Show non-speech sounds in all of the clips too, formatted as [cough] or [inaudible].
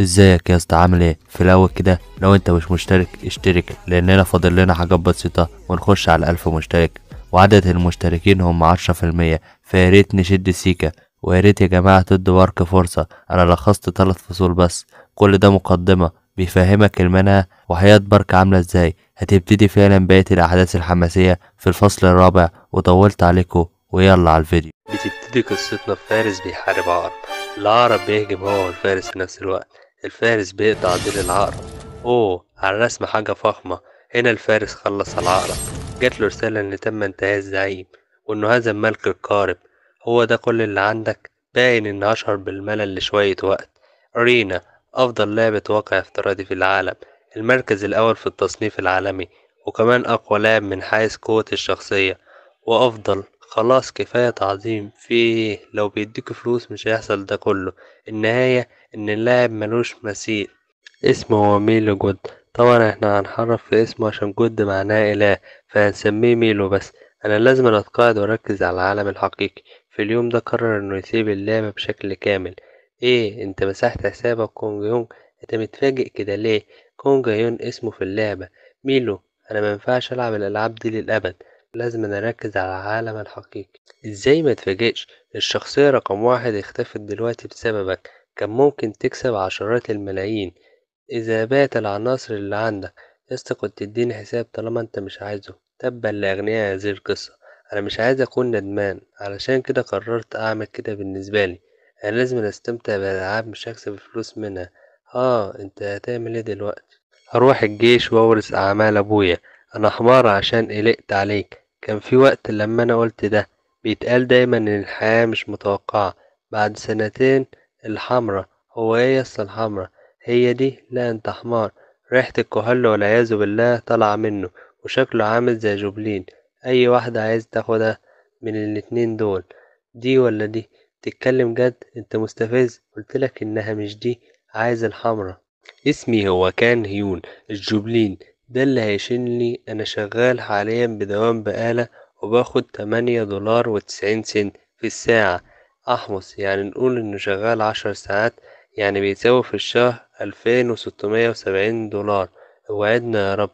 ازيك يا اسطى عامل ايه في الاول كده لو انت مش مشترك اشترك لاننا فاضل لنا حاجات بسيطه ونخش على ألف مشترك وعدد المشتركين هم عشرة في المية فياريت نشد السيكة وياريت يا جماعة تدوا بارك فرصة أنا لخصت تلات فصول بس كل ده مقدمة بيفهمك المنهى وحياة بارك عاملة ازاي هتبتدي فعلا بقية الأحداث الحماسية في الفصل الرابع وطولت عليكو ويلا على الفيديو بتبتدي قصتنا بفارس بيحارب عقرب العقرب بيهجم هو والفارس في نفس الوقت الفارس بيقطع ديل العقرب أوه على الرسم حاجة فخمة هنا الفارس خلص العقرب جات له رسالة إن تم انتهاء الزعيم وإنه هذا الملك القارب هو ده كل اللي عندك باين إني أشعر بالملل لشوية وقت رينا أفضل لعبة واقع افتراضي في العالم المركز الأول في التصنيف العالمي وكمان أقوى لاعب من حيث قوة الشخصية وأفضل خلاص كفاية تعظيم فيه لو بيديك فلوس مش هيحصل ده كله النهاية ان اللاعب ملوش مثيل اسمه هو ميلو جود طبعا احنا هنحرف في اسمه عشان جود معناه اله فهنسميه ميلو بس انا لازم اتقاعد واركز على العالم الحقيقي في اليوم ده قرر انه يسيب اللعبة بشكل كامل ايه انت مسحت حسابك كونج يونج انت متفاجئ كده ليه كونج يون اسمه في اللعبة ميلو انا مينفعش العب الالعاب دي للابد لازم اركز على العالم الحقيقي ازاي ما تفاجئش الشخصية رقم واحد اختفت دلوقتي بسببك كان ممكن تكسب عشرات الملايين إذا بات العناصر اللي عندك يسطا كنت تديني حساب طالما أنت مش عايزه تبا لأغنياء هذه القصة أنا مش عايز أكون ندمان علشان كده قررت أعمل كده بالنسبة لي أنا لازم أستمتع بالألعاب مش هكسب فلوس منها آه أنت هتعمل إيه دلوقتي؟ هروح الجيش وأورث أعمال أبويا أنا حمار عشان قلقت عليك كان في وقت لما أنا قلت ده بيتقال دايما إن الحياة مش متوقعة بعد سنتين الحمرا هو ايه الحمرا هي دي لا انت حمار ريحة الكحول والعياذ بالله طالعة منه وشكله عامل زي جوبلين أي واحدة عايز تاخدها من الاتنين دول دي ولا دي تتكلم جد انت مستفز قلتلك انها مش دي عايز الحمرا اسمي هو كان هيون الجوبلين ده اللي هيشيلني انا شغال حاليا بدوام بقالة وباخد تمانية دولار وتسعين سنت في الساعة أحمص يعني نقول إنه شغال عشر ساعات يعني بيساوي في الشهر ألفين وستمية وسبعين دولار وعدنا يا رب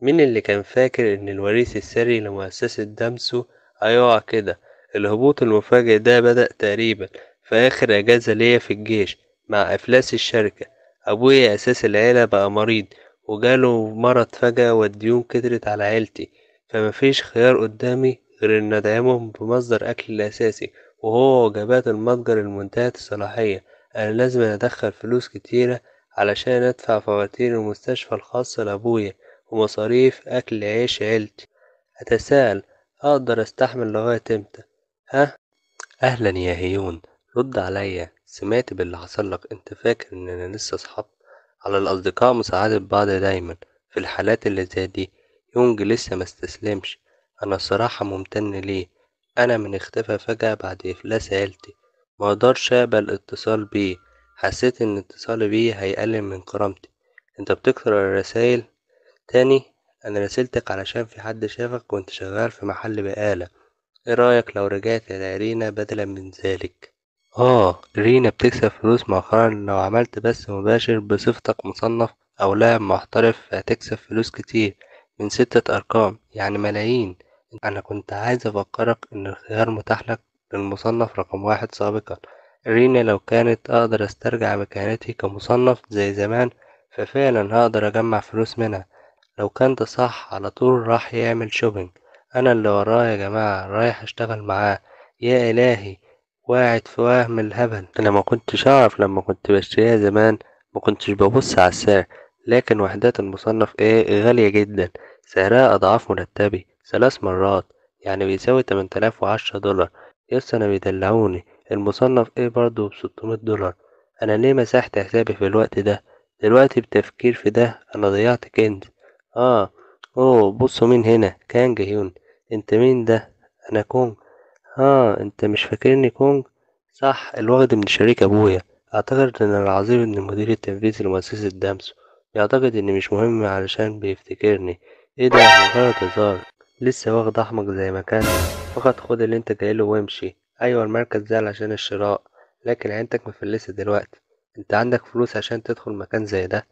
مين اللي كان فاكر إن الوريث السري لمؤسسة دامسو هيقع كده الهبوط المفاجئ ده بدأ تقريبا في آخر أجازة ليا في الجيش مع إفلاس الشركة أبويا أساس العيلة بقى مريض وجاله مرض فجأة والديون كترت على عيلتي فمفيش خيار قدامي غير إن أدعمهم بمصدر أكل أساسي وهو وجبات المتجر المنتهية الصلاحية أنا لازم أدخل فلوس كتيرة علشان أدفع فواتير المستشفى الخاصة لأبويا ومصاريف أكل عيش عيلتي أتساءل أقدر أستحمل لغاية إمتى ها؟ أهلا يا هيون رد عليا سمعت باللي حصل لك انت فاكر اننا لسه اصحاب على الاصدقاء مساعدة بعض دايما في الحالات اللي زي دي يونج لسه ما استسلمش انا الصراحة ممتن ليه أنا من اختفى فجأة بعد إفلاس عيلتي مقدرش أقبل اتصال بيه حسيت إن اتصالي بيه هيقلل من كرامتي أنت بتكثر الرسايل تاني أنا رسلتك علشان في حد شافك وأنت شغال في محل بقالة إيه رأيك لو رجعت لرينا بدلا من ذلك؟ آه رينا بتكسب فلوس مؤخرا لو عملت بث مباشر بصفتك مصنف أو لاعب محترف هتكسب فلوس كتير من ستة أرقام يعني ملايين أنا كنت عايز أفكرك إن الخيار متاح لك للمصنف رقم واحد سابقا رينا لو كانت أقدر أسترجع مكانتي كمصنف زي زمان ففعلا هقدر أجمع فلوس منها لو كان ده صح على طول راح يعمل شوبينج أنا اللي وراه يا جماعة رايح أشتغل معاه يا إلهي واعد في وهم الهبل أنا ما كنتش أعرف لما كنت بشتريها زمان ما كنتش ببص على السعر لكن وحدات المصنف إيه غالية جدا سعرها أضعاف مرتبي ثلاث مرات يعني بيساوي وعشرة دولار يس انا بيدلعوني المصنف ايه برضه بستمية دولار انا ليه مسحت حسابي في الوقت ده دلوقتي بتفكير في ده انا ضيعت كنز اه اوه بصوا مين هنا كانج هيون انت مين ده انا كونج اه انت مش فاكرني كونج صح الواخد من شريك ابويا اعتقد ان العظيم ان المدير التنفيذي لمؤسسة دامسو يعتقد اني مش مهم علشان بيفتكرني ايه ده مجرد هزار لسه واخد أحمق زي ما كان فقط خد اللي انت جايله وامشي أيوة المركز ده عشان الشراء لكن عينتك مفلسة دلوقتي انت عندك فلوس عشان تدخل مكان زي ده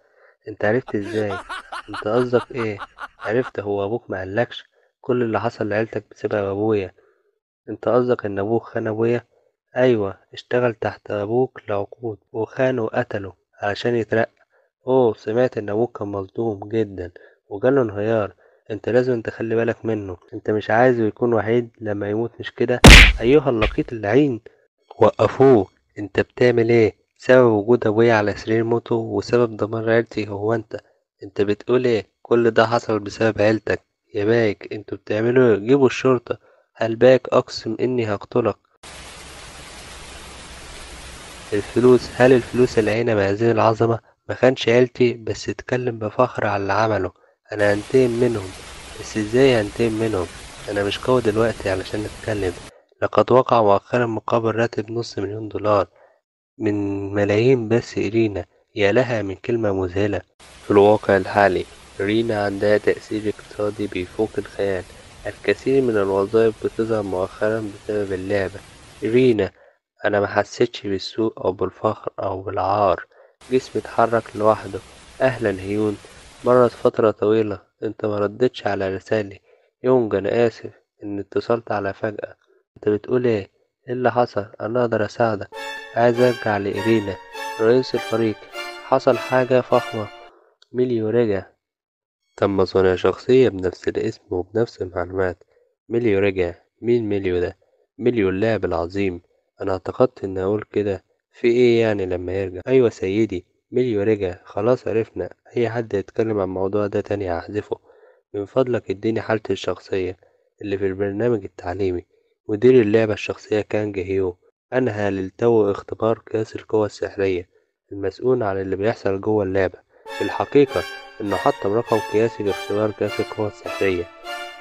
انت عرفت ازاي انت قصدك ايه عرفت هو ابوك ما قالكش كل اللي حصل لعيلتك بسبب ابويا انت قصدك ان ابوك خان ابويا ايوه اشتغل تحت ابوك لعقود وخانه وقتله علشان يترقى اوه سمعت ان ابوك كان مصدوم جدا وجاله انهيار انت لازم تخلي بالك منه انت مش عايزه يكون وحيد لما يموت مش كده ايها اللقيط اللعين وقفوه انت بتعمل ايه سبب وجود ابويا على سرير موته وسبب دمار عيلتي هو انت انت بتقول ايه كل ده حصل بسبب عيلتك يا باك انتوا بتعملوا ايه جيبوا الشرطة هل باك اقسم اني هقتلك الفلوس هل الفلوس العينة بهذه العظمة ما كانش عيلتي بس اتكلم بفخر على اللي عمله انا هنتقم منهم بس ازاي هنتقم منهم انا مش قوي دلوقتي علشان اتكلم لقد وقع مؤخرا مقابل راتب نص مليون دولار من ملايين بس إرينا يا لها من كلمة مذهلة في الواقع الحالي رينا عندها تأثير اقتصادي بيفوق الخيال الكثير من الوظائف بتظهر مؤخرا بسبب اللعبة رينا أنا ما حسيتش بالسوء أو بالفخر أو بالعار جسمي اتحرك لوحده أهلا هيون مرت فترة طويلة انت مردتش على رسالي يونج انا اسف ان اتصلت على فجأة انت بتقول ايه ايه اللي حصل انا اقدر اساعدك عايز ارجع لإيرينا رئيس الفريق حصل حاجة فخمة ميليو رجع تم صنع شخصية بنفس الاسم وبنفس المعلومات ميليو رجع مين ميليو ده ميليو اللاعب العظيم انا اعتقدت اني اقول كده في ايه يعني لما يرجع ايوه سيدي ميليو رجع خلاص عرفنا أي حد يتكلم عن الموضوع ده تاني هحذفه من فضلك اديني حالتي الشخصية اللي في البرنامج التعليمي مدير اللعبة الشخصية كان جهيو أنهى للتو اختبار قياس القوى السحرية المسؤول عن اللي بيحصل جوه اللعبة في الحقيقة إنه حطم رقم قياسي لاختبار قياس القوى السحرية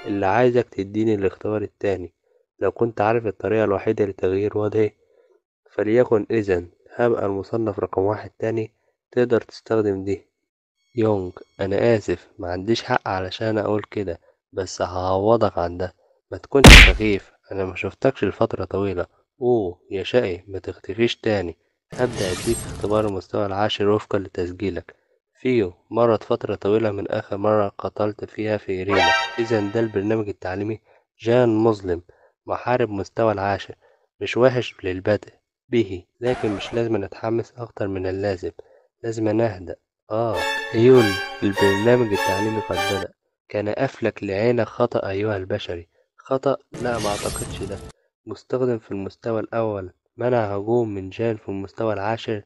اللي عايزك تديني الاختبار التاني لو كنت عارف الطريقة الوحيدة لتغيير وضعي فليكن إذا هبقى المصنف رقم واحد تاني تقدر تستخدم دي يونج انا اسف معنديش حق علشان اقول كده بس هعوضك عن ده ما تكونش سخيف انا ما شفتكش لفتره طويله اوه يا شقي ما تختفيش تاني هبدا اديك اختبار المستوى العاشر وفقا لتسجيلك فيو مرت فتره طويله من اخر مره قتلت فيها في ايرينا اذا ده البرنامج التعليمي جان مظلم محارب مستوى العاشر مش وحش للبدء به لكن مش لازم نتحمس اكتر من اللازم لازم أهدأ آه أيون البرنامج التعليمي قد بدأ كان أفلك لعينك خطأ أيها البشري خطأ لا ما أعتقدش ده مستخدم في المستوى الأول منع هجوم من جان في المستوى العاشر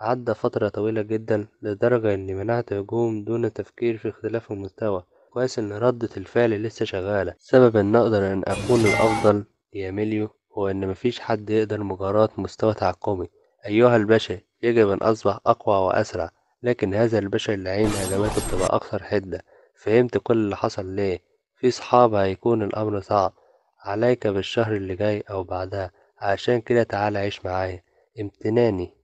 عدى فترة طويلة جدا لدرجة إني منعت هجوم دون تفكير في اختلاف المستوى كويس إن ردة الفعل لسه شغالة سبب إن أقدر إن أكون الأفضل يا ميليو هو إن مفيش حد يقدر مجاراة مستوى تعقمي أيها البشر يجب أن أصبح أقوى وأسرع لكن هذا البشر اللعين هجماته بتبقى أكثر حدة فهمت كل اللي حصل ليه في صحاب هيكون الأمر صعب عليك بالشهر اللي جاي أو بعدها عشان كده تعال عيش معايا امتناني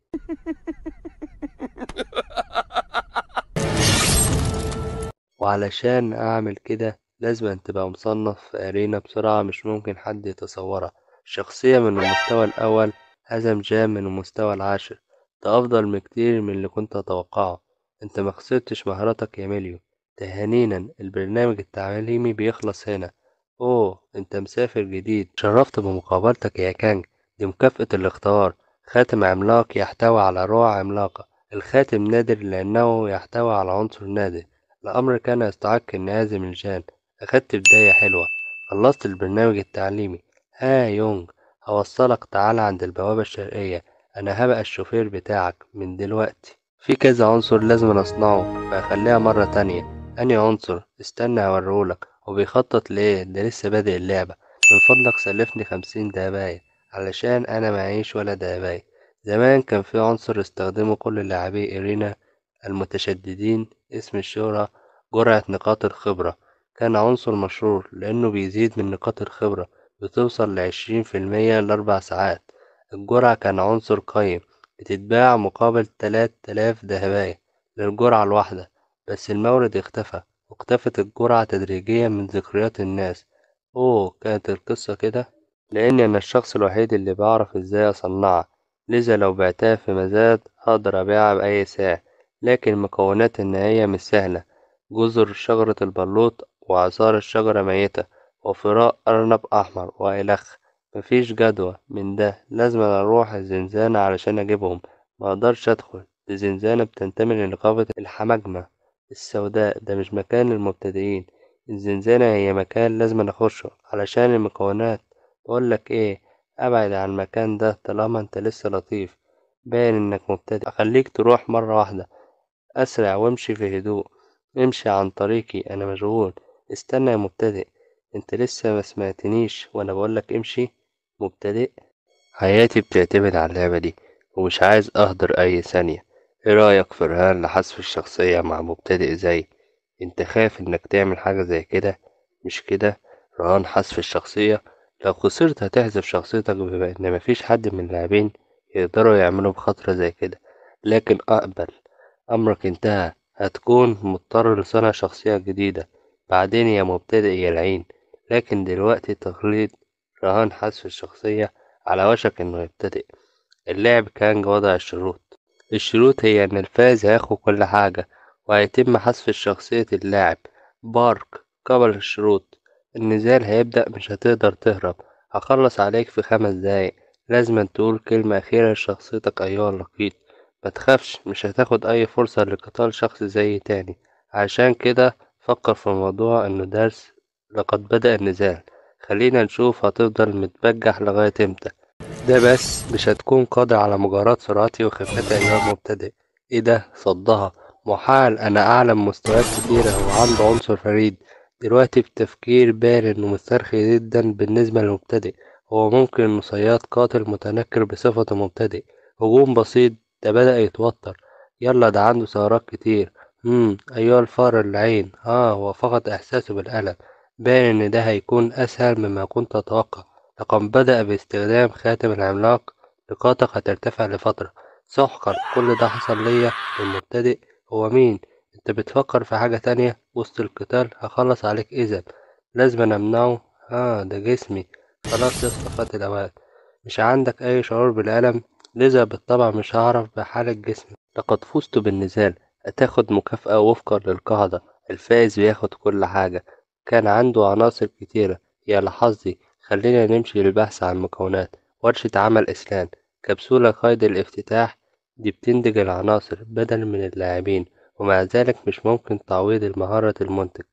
[laughs] وعلشان أعمل كده لازم أن تبقى مصنف في أرينا بسرعة مش ممكن حد يتصورها شخصية من المستوى الأول هزم جام من المستوى العاشر ده أفضل بكتير من اللي كنت أتوقعه، أنت ما خسرتش مهاراتك يا ميليو، تهانينا البرنامج التعليمي بيخلص هنا، أوه أنت مسافر جديد، شرفت بمقابلتك يا كانج، دي مكافأة الاختبار، خاتم عملاق يحتوي على روع عملاقة، الخاتم نادر لأنه يحتوي على عنصر نادر، الأمر كان يستحق النهاية من شان، أخدت بداية حلوة، خلصت البرنامج التعليمي، ها يونج هوصلك تعال عند البوابة الشرقية. انا هبقى الشوفير بتاعك من دلوقتي في كذا عنصر لازم نصنعه فهخليها مرة تانية اني عنصر استنى اوريهولك وبيخطط ليه ده لسه بادئ اللعبة من فضلك سلفني خمسين دهباية علشان انا معيش ولا دهباية زمان كان في عنصر استخدمه كل لاعبي ارينا المتشددين اسم الشهرة جرعة نقاط الخبرة كان عنصر مشهور لأنه بيزيد من نقاط الخبرة بتوصل لعشرين في المية لأربع ساعات الجرعة كان عنصر قيم بتتباع مقابل تلات تلاف دهباية للجرعة الواحدة بس المورد اختفى واختفت الجرعة تدريجيا من ذكريات الناس أوه كانت القصة كده لأني أنا الشخص الوحيد اللي بعرف إزاي أصنعها لذا لو بعتها في مزاد هقدر أبيعها بأي سعر لكن المكونات النهائية مش سهلة جزر شجرة البلوط وعصار الشجرة ميتة وفراء أرنب أحمر وإلخ مفيش جدوى من ده لازم اروح الزنزانة علشان اجيبهم مقدرش ادخل دي زنزانة بتنتمي لنقابة الحمجمة السوداء ده مش مكان للمبتدئين الزنزانة هي مكان لازم نخشه علشان المكونات بقولك ايه ابعد عن المكان ده طالما انت لسه لطيف باين انك مبتدئ اخليك تروح مرة واحدة اسرع وامشي في هدوء امشي عن طريقي انا مشغول استنى يا مبتدئ انت لسه ما سمعتنيش وانا بقولك امشي مبتدئ حياتي بتعتمد على اللعبة دي ومش عايز أهدر أي ثانية إيه رأيك في رهان لحذف الشخصية مع مبتدئ زي أنت خايف إنك تعمل حاجة زي كده مش كده رهان حذف الشخصية لو خسرت هتحذف شخصيتك بما إن مفيش حد من اللاعبين يقدروا يعملوا بخطرة زي كده لكن أقبل أمرك انتهى هتكون مضطر لصنع شخصية جديدة بعدين يا مبتدئ يا العين لكن دلوقتي تقليد رهان حذف الشخصية على وشك إنه يبتدئ اللعب كان وضع الشروط الشروط هي إن الفائز هياخد كل حاجة وهيتم حذف شخصية اللاعب بارك قبل الشروط النزال هيبدأ مش هتقدر تهرب هخلص عليك في خمس دقايق لازم تقول كلمة أخيرة لشخصيتك أيها اللقيط متخافش مش هتاخد أي فرصة لقتال شخص زي تاني عشان كده فكر في الموضوع إنه درس لقد بدأ النزال خلينا نشوف هتفضل متبجح لغاية امتى ده بس مش هتكون قادر على مجاراة سرعتي وخفتها إمام مبتدئ ايه ده صدها محال أنا أعلم مستويات كتيرة وعنده عنصر فريد دلوقتي بتفكير بارد ومسترخي جدا بالنسبة للمبتدئ هو ممكن صياد قاتل متنكر بصفته مبتدئ هجوم بسيط ده بدأ يتوتر يلا ده عنده ثغرات كتير مم أيها الفار العين آه هو فقد إحساسه بالألم باين إن ده هيكون أسهل مما كنت أتوقع لقد بدأ باستخدام خاتم العملاق نقاطك هترتفع لفترة سحقا كل ده حصل ليا المبتدئ هو مين انت بتفكر في حاجة تانية وسط القتال هخلص عليك اذا لازم امنعه اه ده جسمي خلاص يسقط الاوقات مش عندك اي شعور بالالم لذا بالطبع مش هعرف بحالة جسمي لقد فزت بالنزال هتاخد مكافأة وفقا للقاعدة الفائز بياخد كل حاجة كان عنده عناصر كتيرة يا لحظي خلينا نمشي للبحث عن مكونات ورشة عمل إسلان كبسولة قيد الافتتاح دي بتنتج العناصر بدل من اللاعبين ومع ذلك مش ممكن تعويض المهارة المنتج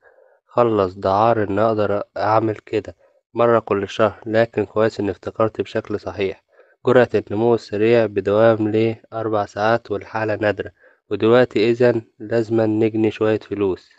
خلص دعار إن أقدر أعمل كده مرة كل شهر لكن كويس إن افتكرت بشكل صحيح جرعة النمو السريع بدوام ليه أربع ساعات والحالة نادرة ودلوقتي إذا لازم نجني شوية فلوس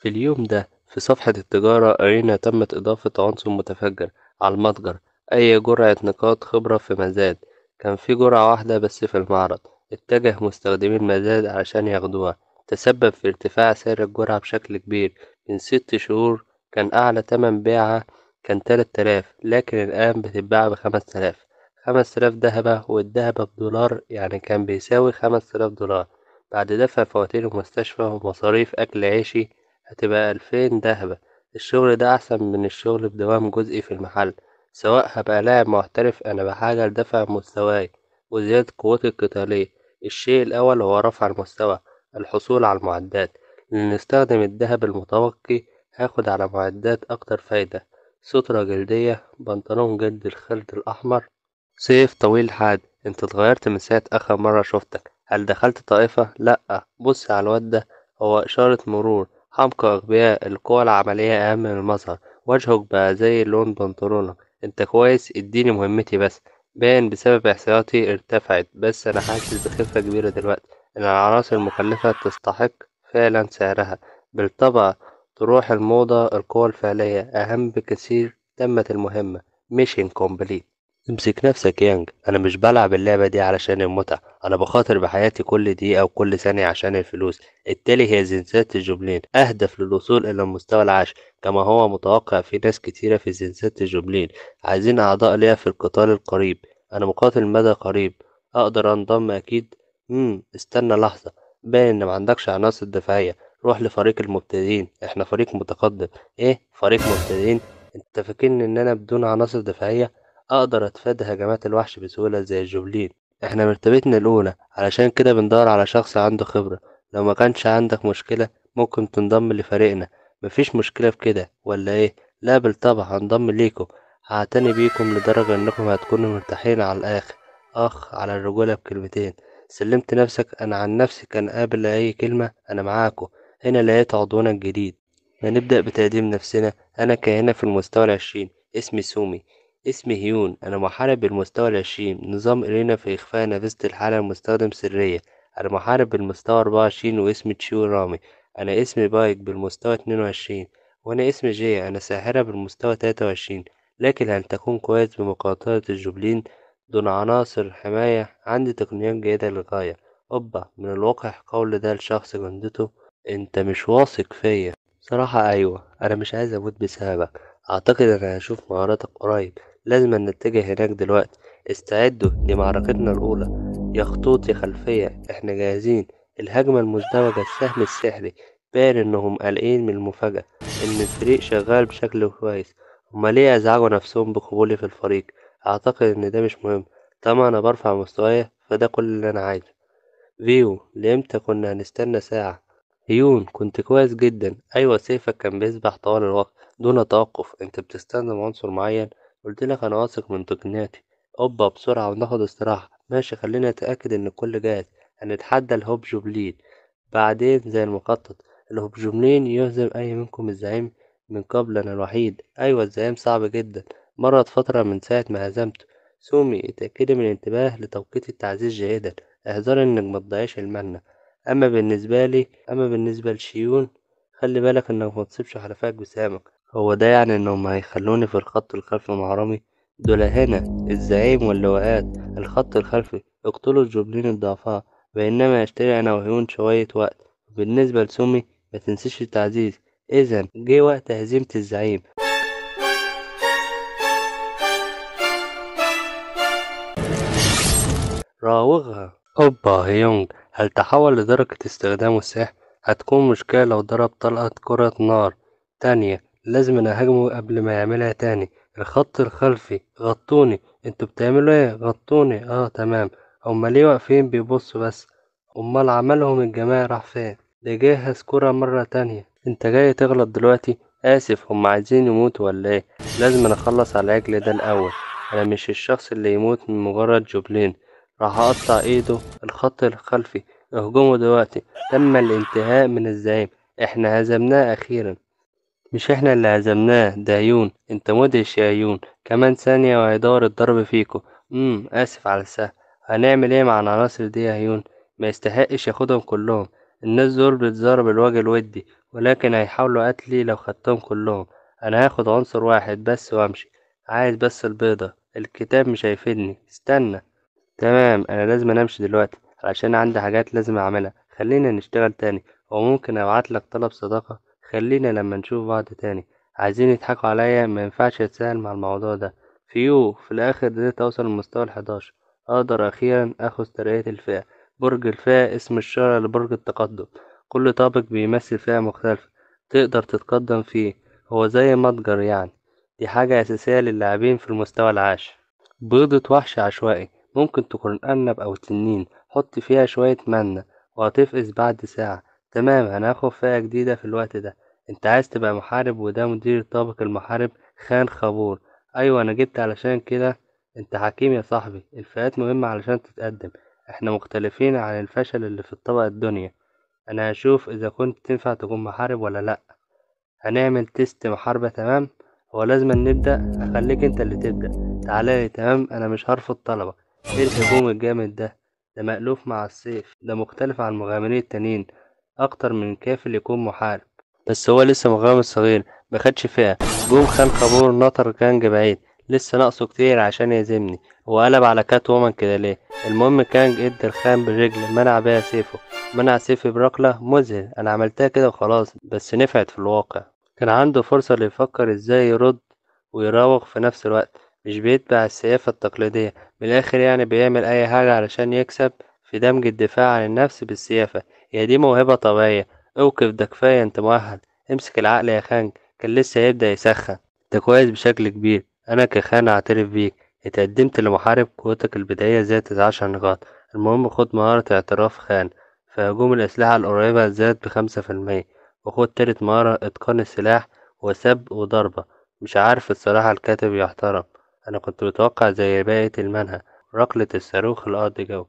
في اليوم ده في صفحة التجارة أرينا تمت إضافة عنصر متفجر على المتجر أي جرعة نقاط خبرة في مزاد كان في جرعة واحدة بس في المعرض اتجه مستخدمي المزاد علشان ياخدوها تسبب في ارتفاع سعر الجرعة بشكل كبير من ست شهور كان أعلى تمن بيعها كان تلات آلاف لكن الآن بتتباع بخمس آلاف خمس آلاف دهبة والدهبة بدولار يعني كان بيساوي خمس آلاف دولار بعد دفع فواتير المستشفى ومصاريف أكل عيشي هتبقى ألفين دهبة الشغل ده أحسن من الشغل بدوام جزئي في المحل سواء هبقى لاعب محترف أنا بحاجة لدفع مستواي وزيادة قوتي القتالية الشيء الأول هو رفع المستوى الحصول على المعدات لنستخدم الذهب المتبقي هاخد على معدات أكتر فايدة سترة جلدية بنطلون جلد الخلد الأحمر سيف طويل حاد انت اتغيرت من ساعة آخر مرة شفتك هل دخلت طائفة؟ لأ بص على الواد ده هو إشارة مرور حمقى أغبياء القوى العملية أهم من المظهر وجهك بقى زي لون بنطلونك انت كويس اديني مهمتي بس باين بسبب احتياطي ارتفعت بس انا حاسس بخفة كبيرة دلوقتي ان العناصر المكلفة تستحق فعلا سعرها بالطبع تروح الموضة القوى الفعلية أهم بكثير تمت المهمة ميشن كومبليت امسك نفسك يانج انا مش بلعب اللعبة دي علشان المتعة انا بخاطر بحياتي كل دقيقة وكل ثانية عشان الفلوس التالي هي زنسات الجبلين اهدف للوصول الى المستوى العاش كما هو متوقع في ناس كتيرة في زنسات الجبلين عايزين اعضاء ليا في القتال القريب انا مقاتل مدى قريب اقدر انضم اكيد امم استنى لحظة باين ان معندكش عناصر دفاعية روح لفريق المبتدئين احنا فريق متقدم ايه فريق مبتدئين انت فاكرني ان انا بدون عناصر دفاعية أقدر أتفادى هجمات الوحش بسهولة زي الجوبلين إحنا مرتبتنا الأولى علشان كده بندور على شخص عنده خبرة لو ما كانش عندك مشكلة ممكن تنضم لفريقنا مفيش مشكلة في كده ولا إيه؟ لا بالطبع هنضم ليكم هعتني بيكم لدرجة إنكم هتكونوا مرتاحين على الآخر أخ على الرجولة بكلمتين سلمت نفسك أنا عن نفسي كان قابل أي كلمة أنا معاكم هنا لقيت عضونا الجديد هنبدأ بتقديم نفسنا أنا كهنا في المستوى العشرين اسمي سومي اسمي هيون أنا محارب بالمستوى العشرين نظام إلينا في إخفاء نافذة الحالة المستخدم سرية أنا محارب بالمستوى أربعة وعشرين واسمي تشيو رامي أنا اسمي بايك بالمستوى اتنين وعشرين وأنا اسمي جيا أنا ساحرة بالمستوى تلاتة وعشرين لكن هل تكون كويس بمقاطعة الجبلين دون عناصر حماية عندي تقنيات جيدة للغاية أوبا من الواقع قول ده لشخص جندته أنت مش واثق فيا صراحة أيوة أنا مش عايز أموت بسببك أعتقد أنا هشوف مهاراتك قريب لازم نتجه هناك دلوقتي استعدوا لمعركتنا الأولى يا خطوط يا خلفية احنا جاهزين الهجمة المزدوجة السهم السحري باين انهم قلقين من المفاجأة ان الفريق شغال بشكل كويس هما ليه ازعجوا نفسهم بقبولي في الفريق اعتقد ان ده مش مهم طبعا انا برفع مستواي فده كل اللي انا عايزه فيو لامتى كنا هنستنى ساعة هيون كنت كويس جدا ايوه سيفك كان بيسبح طوال الوقت دون توقف انت بتستخدم عنصر معين قلت لك انا واثق من تقنياتي اوبا بسرعه وناخد استراحه ماشي خلينا نتاكد ان الكل جاهز هنتحدى الهوبجوبلين بعدين زي المخطط الهوبجوبلين يهزم اي منكم الزعيم من قبل انا الوحيد ايوه الزعيم صعب جدا مرت فتره من ساعه ما هزمته سومي اتاكدي من الانتباه لتوقيت التعزيز جيدا احذري انك ما تضيعش المهنه اما بالنسبه لي اما بالنسبه لشيون خلي بالك انك ما تصيبش حلفائك بسامك هو ده يعني انهم هيخلوني في الخط الخلفي مع رامي دول هنا الزعيم واللواءات الخط الخلفي اقتلوا الجبلين الضعفاء بينما يشتري انا وهيون شوية وقت وبالنسبة لسومي ما تنسيش التعزيز اذا جه وقت هزيمة الزعيم راوغها اوبا هيونج هل تحول لدرجة استخدام السحر هتكون مشكلة لو ضرب طلقة كرة نار تانية لازم انا هاجمه قبل ما يعملها تاني الخط الخلفي غطوني انتوا بتعملوا ايه غطوني اه تمام هما ليه واقفين بيبصوا بس امال عملهم الجماعي راح فين ده جهز كرة مرة تانية انت جاي تغلط دلوقتي اسف هما عايزين يموتوا ولا ايه لازم انا اخلص على العجل ده الاول انا مش الشخص اللي يموت من مجرد جبلين راح اقطع ايده الخط الخلفي اهجموا دلوقتي تم الانتهاء من الزعيم احنا هزمناه اخيرا مش احنا اللي هزمناه ده يون انت مدهش يا يون كمان ثانية وهيدور الضرب فيكو امم اسف على السهل هنعمل ايه مع العناصر دي يا يون ما يستحقش ياخدهم كلهم الناس دول بتزرب الوجه الودي ولكن هيحاولوا قتلي لو خدتهم كلهم انا هاخد عنصر واحد بس وامشي عايز بس البيضة الكتاب مش هيفيدني استنى تمام انا لازم امشي دلوقتي علشان عندي حاجات لازم اعملها خلينا نشتغل تاني وممكن ابعتلك طلب صداقة خلينا لما نشوف بعض تاني عايزين يضحكوا عليا ما ينفعش اتساهل مع الموضوع ده فيو في الاخر قدرت اوصل لمستوى الحداشر اقدر اخيرا اخد ترقية الفئة برج الفئة اسم الشارع لبرج التقدم كل طابق بيمثل فئة مختلفة تقدر تتقدم فيه هو زي متجر يعني دي حاجة أساسية للاعبين في المستوى العاشر بيضة وحش عشوائي ممكن تكون أرنب أو تنين حط فيها شوية منة وهتفقس بعد ساعة تمام هناخد فئة جديدة في الوقت ده انت عايز تبقى محارب وده مدير طابق المحارب خان خابور ايوه انا جبت علشان كده انت حكيم يا صاحبي الفئات مهمة علشان تتقدم احنا مختلفين عن الفشل اللي في الطبق الدنيا انا هشوف اذا كنت تنفع تكون محارب ولا لا هنعمل تيست محاربة تمام هو لازم نبدأ اخليك انت اللي تبدأ تعالى لي تمام انا مش هرفض طلبة ايه الهجوم الجامد ده ده مألوف مع السيف ده مختلف عن المغامرين التانيين اكتر من اللي يكون محارب بس هو لسه مغامر صغير مخدش فيها جوم خان قبور نطر كانج بعيد لسه ناقصه كتير عشان يهزمني وقلب على كات وومن كده ليه المهم كانج ادى الخان بالرجل منع بيها سيفه منع سيفي بركلة مذهل انا عملتها كده وخلاص بس نفعت في الواقع كان عنده فرصة ليفكر ازاي يرد ويراوغ في نفس الوقت مش بيتبع السيافه التقليدية من الآخر يعني بيعمل أي حاجة علشان يكسب في دمج الدفاع عن النفس بالسيافة هي دي موهبة طبيعية اوقف ده كفاية انت مؤهل امسك العقل يا خانج كان لسه هيبدأ يسخن ده كويس بشكل كبير انا كخان اعترف بيك اتقدمت لمحارب قوتك البدائية زادت عشر نقاط المهم خد مهارة اعتراف خان في هجوم الأسلحة القريبة زاد بخمسة في المية وخد تالت مهارة إتقان السلاح وسب وضربة مش عارف الصراحة الكاتب يحترم أنا كنت متوقع زي بقية المنهى ركلة الصاروخ الأرض جو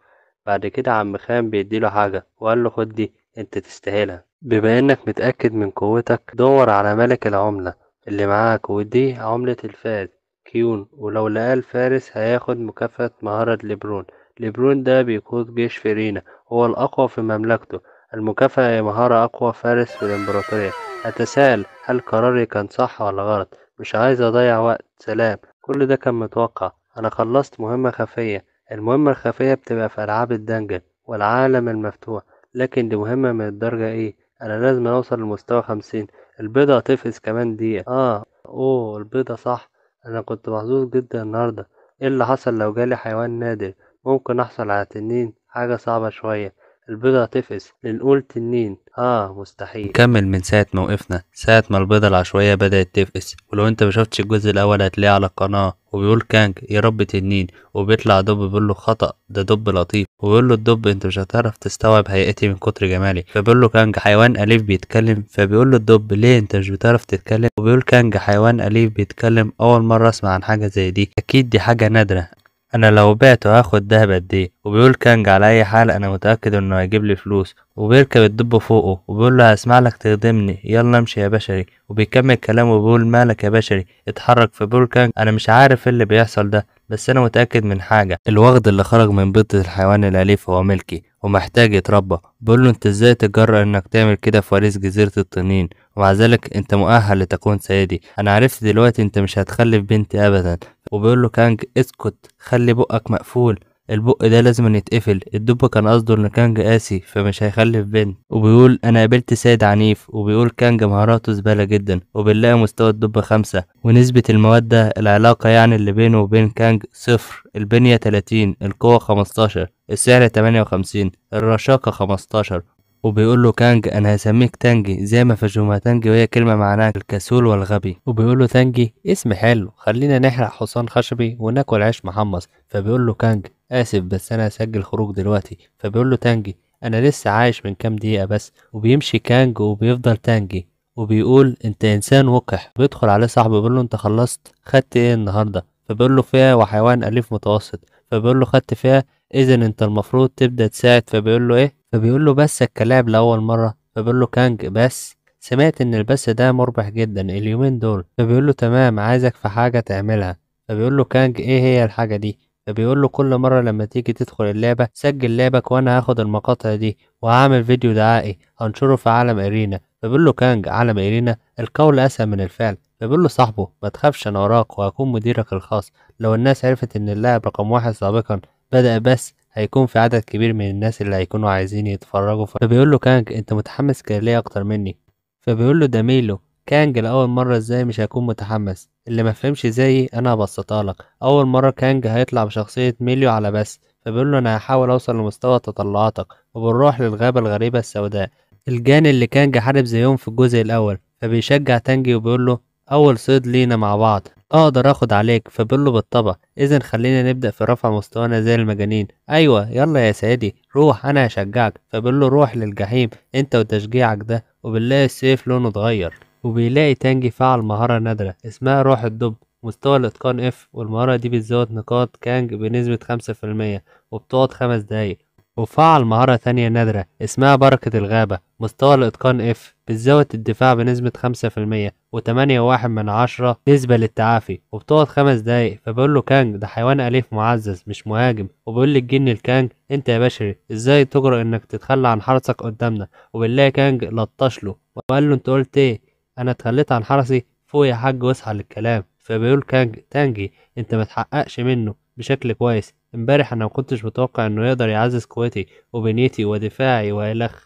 بعد كده عم خان بيديله حاجة وقال له خد دي انت تستاهلها بما انك متأكد من قوتك دور على ملك العملة اللي معاك ودي عملة الفاز كيون ولو لقى الفارس هياخد مكافأة مهارة ليبرون ليبرون ده بيقود جيش فيرينا هو الأقوى في مملكته المكافأة هي مهارة أقوى فارس في الإمبراطورية أتساءل هل قراري كان صح ولا غلط مش عايز أضيع وقت سلام كل ده كان متوقع أنا خلصت مهمة خفية المهمة الخفية بتبقى في ألعاب الدنجل والعالم المفتوح لكن دي مهمة من الدرجة ايه انا لازم اوصل لمستوى خمسين البيضة تفقس كمان دقيقة اه اوه البيضة صح انا كنت محظوظ جدا النهاردة ايه اللي حصل لو جالي حيوان نادر ممكن احصل على تنين حاجة صعبة شوية البيضة هتفقس بنقول تنين اه مستحيل نكمل من ساعة ما وقفنا ساعة ما البيضة العشوائية بدأت تفقس ولو انت مشفتش الجزء الأول هتلاقيه على القناة وبيقول كانج يا رب تنين وبيطلع دب بيقول له خطأ ده دب لطيف وبيقول له الدب انت مش هتعرف تستوعب هيئتي من كتر جمالي فبيقول له كانج حيوان أليف بيتكلم فبيقول له الدب ليه انت مش بتعرف تتكلم وبيقول كانج حيوان أليف بيتكلم أول مرة أسمع عن حاجة زي دي أكيد دي حاجة نادرة انا لو بعت وهاخد دهب قد ايه وبيقول كانج على اي حال انا متاكد انه هيجيب لي فلوس وبيركب الدب فوقه وبيقول له هسمع لك تخدمني يلا امشي يا بشري وبيكمل كلامه وبيقول مالك يا بشري اتحرك بول كانج انا مش عارف ايه اللي بيحصل ده بس انا متاكد من حاجه الوغد اللي خرج من بيضه الحيوان الاليف هو ملكي ومحتاج يتربى بيقول له انت ازاي تجرأ انك تعمل كده في وريث جزيره التنين ومع ذلك انت مؤهل لتكون سيدي انا عرفت دلوقتي انت مش هتخلف بنتي ابدا وبيقول له كانج اسكت خلي بقك مقفول البق ده لازم يتقفل الدب كان قصده ان كانج قاسي فمش هيخلف بنت وبيقول انا قابلت سيد عنيف وبيقول كانج مهاراته زبالة جدا وبنلاقي مستوى الدب خمسة ونسبة المواد ده العلاقة يعني اللي بينه وبين كانج صفر البنية تلاتين القوة خمستاشر السعر تمانية وخمسين الرشاقة خمستاشر وبيقول له كانج انا هسميك تانجي زي ما فشوما تانجي وهي كلمه معناها الكسول والغبي وبيقول له تانجي اسم حلو خلينا نحرق حصان خشبي وناكل عيش محمص فبيقول له كانج اسف بس انا هسجل خروج دلوقتي فبيقول له تانجي انا لسه عايش من كام دقيقه بس وبيمشي كانج وبيفضل تانجي وبيقول انت انسان وقح بيدخل عليه صاحبه بيقول له انت خلصت خدت ايه النهارده فبيقول له فيها وحيوان اليف متوسط فبيقول له خدت فيها اذا انت المفروض تبدا تساعد فبيقول له ايه فبيقول له بسك كلاعب لأول مرة فبيقول له كانج بس سمعت إن البث ده مربح جدا اليومين دول فبيقول له تمام عايزك في حاجة تعملها فبيقول له كانج إيه هي الحاجة دي فبيقول له كل مرة لما تيجي تدخل اللعبة سجل لعبك وأنا هاخد المقاطع دي وهعمل فيديو دعائي هنشره في عالم إرينا فبيقول له كانج عالم إرينا القول أسهل من الفعل فبيقول له صاحبه ما تخافش أنا وراك وهكون مديرك الخاص لو الناس عرفت إن اللاعب رقم واحد سابقا بدأ بس هيكون في عدد كبير من الناس اللي هيكونوا عايزين يتفرجوا فبيقول له كانج انت متحمس كده ليه اكتر مني فبيقول له ده ميلو كانج لأول مرة ازاي مش هيكون متحمس اللي ما فهمش زيي انا هبسطهالك لك اول مرة كانج هيطلع بشخصية ميليو على بس فبيقول له انا هحاول اوصل لمستوى تطلعاتك وبنروح للغابة الغريبة السوداء الجان اللي كانج حارب زيهم في الجزء الاول فبيشجع تانجي وبيقول له اول صيد لينا مع بعض اقدر اخد عليك فبقول له بالطبع اذا خلينا نبدا في رفع مستوانا زي المجانين ايوه يلا يا سيدي روح انا هشجعك فبقول له روح للجحيم انت وتشجيعك ده وبنلاقي السيف لونه اتغير وبيلاقي تانجي فعل مهارة نادرة اسمها روح الدب مستوى الاتقان اف والمهارة دي بتزود نقاط كانج بنسبة 5% وبتقعد 5 دقايق وفعل مهارة تانية نادرة اسمها بركة الغابة مستوى الإتقان F بتزود الدفاع بنسبة 5% و8.1 من عشرة نسبة للتعافي وبتقعد خمس دقايق فبقول له كانج ده حيوان أليف معزز مش مهاجم وبيقول للجني الكانج أنت يا بشري إزاي تجرؤ إنك تتخلى عن حرسك قدامنا وبالله كانج لطش له وقال له أنت قلت إيه أنا اتخليت عن حرسي فوق يا حاج واصحى للكلام فبيقول كانج تانجي أنت متحققش منه بشكل كويس امبارح انا ما كنتش متوقع انه يقدر يعزز قوتي وبنيتي ودفاعي والخ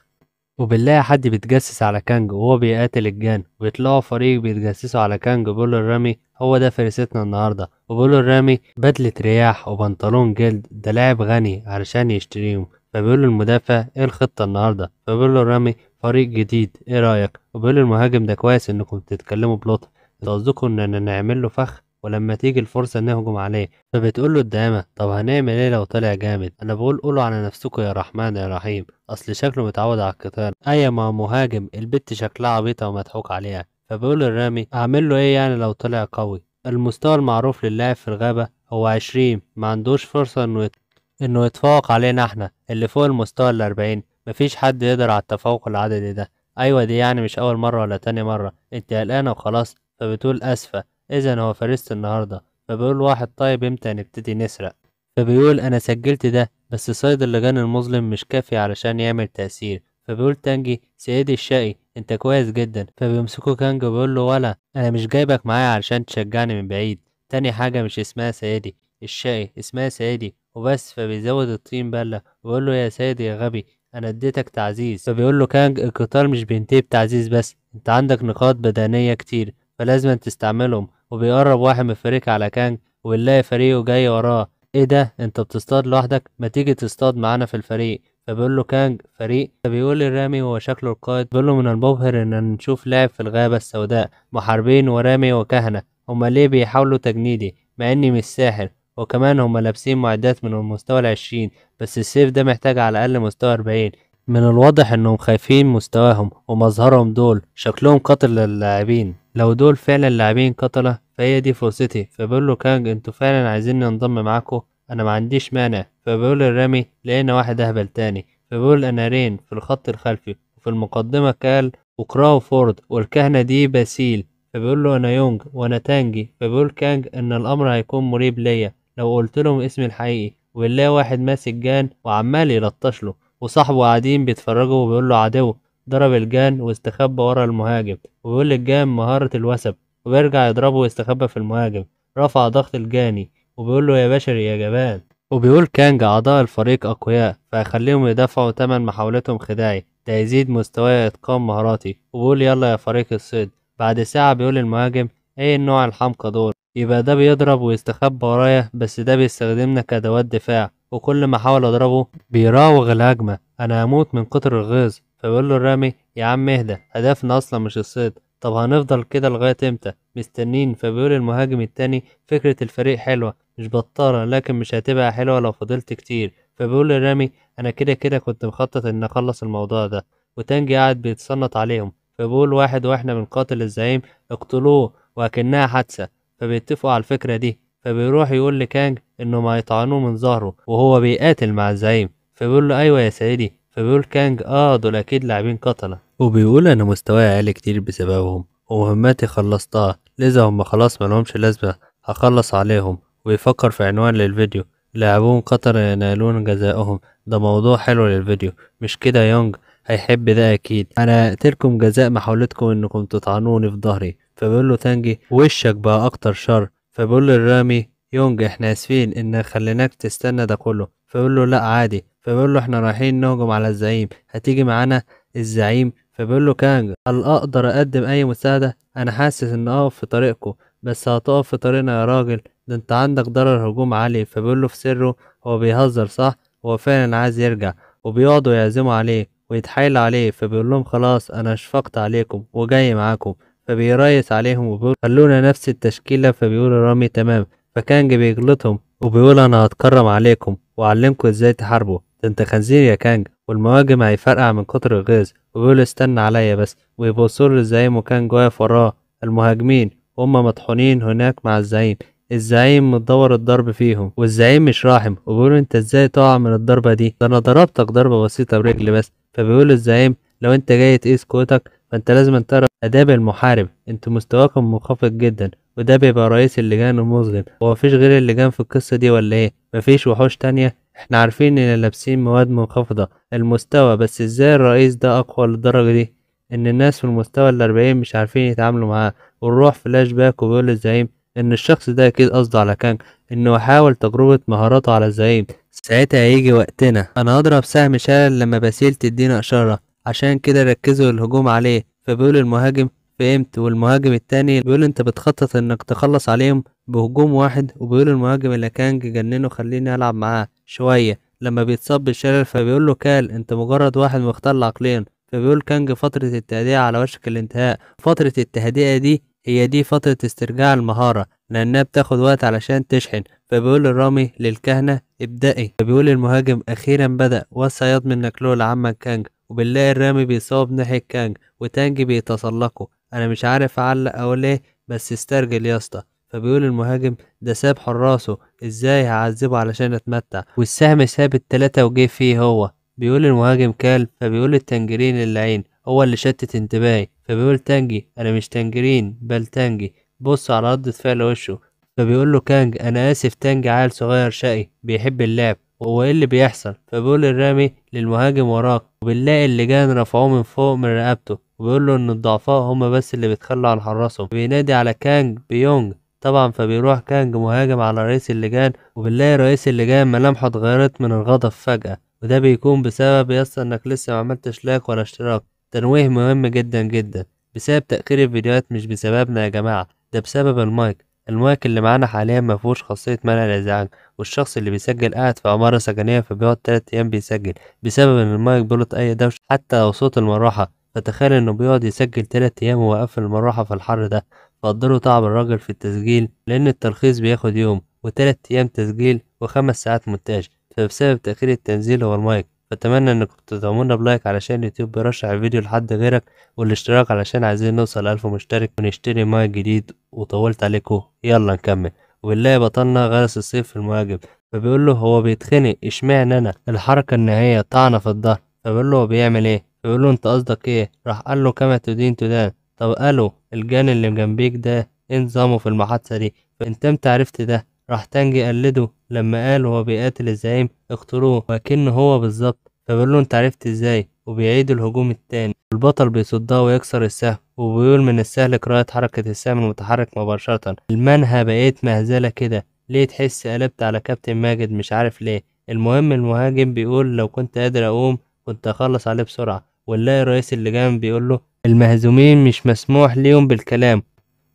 وبالله حد بيتجسس على كانج وهو بيقاتل الجان ويطلعوا فريق بيتجسسوا على كانج بولو الرامي هو ده فريستنا النهارده وبولو الرامي بدلة رياح وبنطلون جلد ده لاعب غني علشان يشتريهم فبيقول المدافع ايه الخطه النهارده فبيقول الرامي فريق جديد ايه رايك وبيقول المهاجم ده كويس انكم بتتكلموا بلطف قصدكم اننا نعمل له فخ ولما تيجي الفرصة نهجم عليه فبتقول له الدامة طب هنعمل ايه لو طلع جامد انا بقول قولوا على نفسكم يا رحمن يا رحيم اصل شكله متعود على القتال اي ما مهاجم البت شكلها عبيطة ومضحوك عليها فبقول الرامي اعمل له ايه يعني لو طلع قوي المستوى المعروف للاعب في الغابة هو عشرين ما عندوش فرصة انه يت... انه يتفوق علينا احنا اللي فوق المستوى الاربعين مفيش حد يقدر على التفوق العددي ده ايوه دي يعني مش اول مرة ولا تاني مرة انت قلقانة وخلاص فبتقول اسفة اذا هو فرست النهارده فبيقول واحد طيب امتى نبتدي نسرق فبيقول انا سجلت ده بس صيد اللجان المظلم مش كافي علشان يعمل تأثير فبيقول تانجي سيدي الشقي انت كويس جدا فبيمسكه كانج وبيقول له ولا انا مش جايبك معايا علشان تشجعني من بعيد تاني حاجة مش اسمها سيدي الشقي اسمها سيدي وبس فبيزود الطين بلة ويقول له يا سيدي يا غبي انا اديتك تعزيز فبيقول له كانج القتال مش بينتهي بتعزيز بس انت عندك نقاط بدنية كتير فلازم تستعملهم وبيقرب واحد من فريق على كانج وبنلاقي فريقه جاي وراه ايه ده انت بتصطاد لوحدك ما تيجي تصطاد معانا في الفريق فبيقول له كانج فريق فبيقول لرامي هو شكله القائد بيقول له من المبهر ان نشوف لاعب في الغابة السوداء محاربين ورامي وكهنة هما ليه بيحاولوا تجنيدي مع اني مش ساحر وكمان هما لابسين معدات من المستوى العشرين بس السيف ده محتاج على الاقل مستوى اربعين من الواضح انهم خايفين مستواهم ومظهرهم دول شكلهم قاتل للاعبين لو دول فعلا لاعبين قتلة فهي دي فرصتي فبقول له كانج انتوا فعلا عايزين انضم معاكو انا ما عنديش مانع فبقول الرامي لقينا واحد اهبل تاني فبقول رين في الخط الخلفي وفي المقدمة كال وكراو فورد والكهنة دي باسيل فبيقول له انا يونج وانا تانجي فبيقول كانج ان الامر هيكون مريب ليا لو قلت لهم اسمي الحقيقي ويلاقي واحد ماسك جان وعمال يلطش له وصاحبه قاعدين بيتفرجوا وبيقول له عدو ضرب الجان واستخبى ورا المهاجم وبيقول للجان مهارة الوثب وبيرجع يضربه واستخبى في المهاجم رفع ضغط الجاني وبيقول له يا بشري يا جبان وبيقول كانج أعضاء الفريق أقوياء فهيخليهم يدفعوا تمن محاولتهم خداعي ده يزيد مستواي إتقان مهاراتي وبيقول يلا يا فريق الصيد بعد ساعة بيقول المهاجم إيه النوع الحمقى دول يبقى ده بيضرب ويستخبى ورايا بس ده بيستخدمنا كأدوات دفاع وكل ما احاول اضربه بيراوغ الهجمه انا هموت من كتر الغيظ فبيقول له الرامي يا عم اهدى هدفنا اصلا مش الصيد طب هنفضل كده لغايه امتى مستنين فبيقول المهاجم التاني فكره الفريق حلوه مش بطاله لكن مش هتبقى حلوه لو فضلت كتير فبيقول الرامي انا كده كده كنت مخطط ان اخلص الموضوع ده وتانجي قاعد بيتصنط عليهم فبيقول واحد واحنا بنقاتل الزعيم اقتلوه وكأنها حادثه فبيتفقوا على الفكرة دي فبيروح يقول لكانج انه ما يطعنوه من ظهره وهو بيقاتل مع الزعيم فبيقول له ايوه يا سيدي فبيقول كانج اه دول اكيد لاعبين قتلة وبيقول انا مستواي عالي كتير بسببهم ومهماتي خلصتها لذا هم خلاص ملهمش لازمة هخلص عليهم ويفكر في عنوان للفيديو لاعبون قطر ينالون جزائهم ده موضوع حلو للفيديو مش كده يونج هيحب ده اكيد انا هقتلكم جزاء محاولتكم انكم تطعنوني في ظهري فبيقول له تانجي وشك بقى اكتر شر فبيقول للرامي يونج احنا اسفين ان خليناك تستنى ده كله فبيقول له لا عادي فبيقول له احنا رايحين نهجم على الزعيم هتيجي معانا الزعيم فبيقول له كانج هل اقدر اقدم اي مساعدة انا حاسس ان اقف في طريقكم بس هتقف في طريقنا يا راجل ده انت عندك ضرر هجوم عالي فبيقول له في سره هو بيهزر صح هو فعلا عايز يرجع وبيقعدوا يعزموا عليه ويتحايل عليه فبيقول لهم خلاص انا اشفقت عليكم وجاي معاكم فبيريس عليهم وبيقول خلونا نفس التشكيلة فبيقولوا رامي تمام فكانج بيجلطهم وبيقول أنا هتكرم عليكم وأعلمكم إزاي تحاربوا ده أنت خنزير يا كانج والمهاجم هيفرقع من كتر الغيظ وبيقول استنى عليا بس ويبصوا للزعيم وكانج واقف وراه المهاجمين هما مطحونين هناك مع الزعيم الزعيم مدور الضرب فيهم والزعيم مش راحم وبيقول انت ازاي تقع من الضربه دي ده انا ضربتك ضربه بسيطه برجل بس فبيقول الزعيم لو انت جاي تقيس قوتك فانت لازم ترى تعرف اداب المحارب انتوا مستواكم منخفض جدا وده بيبقى رئيس اللجان المظلم هو مفيش غير اللجان في القصه دي ولا ايه مفيش وحوش تانية احنا عارفين ان لابسين مواد منخفضه المستوى بس ازاي الرئيس ده اقوى للدرجه دي ان الناس في المستوى الأربعين مش عارفين يتعاملوا معاه والروح فلاش باك وبيقول للزعيم ان الشخص ده اكيد قصده على كانج انه حاول تجربة مهاراته على الزعيم ساعتها هيجي وقتنا انا هضرب سهم شال لما باسيل تدينا اشارة عشان كده ركزوا الهجوم عليه فبيقول المهاجم فهمت والمهاجم التاني بيقول انت بتخطط انك تخلص عليهم بهجوم واحد وبيقول المهاجم اللي كان جننه خليني العب معاه شويه لما بيتصاب بالشلل فبيقول له كال انت مجرد واحد مختل عقليا فبيقول كانج فترة التهدئة على وشك الانتهاء فترة التهدئة دي هي دي فترة استرجاع المهارة لأنها بتاخد وقت علشان تشحن فبيقول الرامي للكهنة ابدأي فبيقول المهاجم أخيرا بدأ وسيضمن له لعمك كانج وبنلاقي الرامي بيصاب ناحية كانج وتانج بيتسلقه أنا مش عارف أعلق أقول إيه بس استرجل يا اسطى فبيقول المهاجم ده ساب حراسه ازاي هعذبه علشان اتمتع والسهم ساب التلاتة وجه فيه هو بيقول المهاجم كال فبيقول التنجرين اللعين هو اللي شتت انتباهي فبيقول تانجي انا مش تنجرين بل تانجي بص على ردة فعل وشه فبيقول له كانج انا اسف تانجي عيل صغير شقي بيحب اللعب ايه اللي بيحصل فبيقول الرامي للمهاجم وراك وبنلاقي اللجان رفعوه من فوق من رقبته وبيقول له ان الضعفاء هم بس اللي بيتخلوا عن حراسهم بينادي على كانج بيونج طبعا فبيروح كانج مهاجم على رئيس اللجان وبنلاقي رئيس اللجان ملامحه اتغيرت من الغضب فجأة وده بيكون بسبب يس انك لسه ما عملتش لايك ولا اشتراك تنويه مهم جدا جدا بسبب تأخير الفيديوهات مش بسببنا يا جماعة ده بسبب المايك المايك اللي معانا حاليا ما فيهوش خاصية منع الازعاج والشخص اللي بيسجل قاعد في عمارة سكنية فبيقعد تلات ايام بيسجل بسبب ان المايك بيلط اي دوشة حتى لو صوت المروحة فتخيل انه بيقعد يسجل تلات ايام وهو قافل المروحة في الحر ده فقدروا تعب الراجل في التسجيل لان الترخيص بياخد يوم وتلات ايام تسجيل وخمس ساعات مونتاج فبسبب تأخير التنزيل هو المايك فأتمنى انكم تدعمونا بلايك علشان يوتيوب يرشح الفيديو لحد غيرك والاشتراك علشان عايزين نوصل ألف مشترك ونشتري مايك جديد وطولت عليكو يلا نكمل وبالله بطلنا غرس الصيف في المواجب فبيقول له هو بيتخنق اشمعنى انا الحركة النهائية طعنة في الظهر فبيقول له هو بيعمل ايه بيقول له انت قصدك ايه راح قال له كما تدين تدان طب قالوا الجان اللي جنبيك ده ايه نظامه في المحادثة دي فانت امتى عرفت ده راح تانجي قلده لما قال هو بيقاتل الزعيم اختروه وكأنه هو بالظبط فبيقول له انت عرفت ازاي وبيعيد الهجوم التاني البطل بيصدها ويكسر السهم وبيقول من السهل قراءة حركة السهم المتحرك مباشرة المنهى بقيت مهزلة كده ليه تحس قلبت على كابتن ماجد مش عارف ليه المهم المهاجم بيقول لو كنت قادر اقوم كنت اخلص عليه بسرعة ونلاقي الرئيس اللي جام بيقول له المهزومين مش مسموح ليهم بالكلام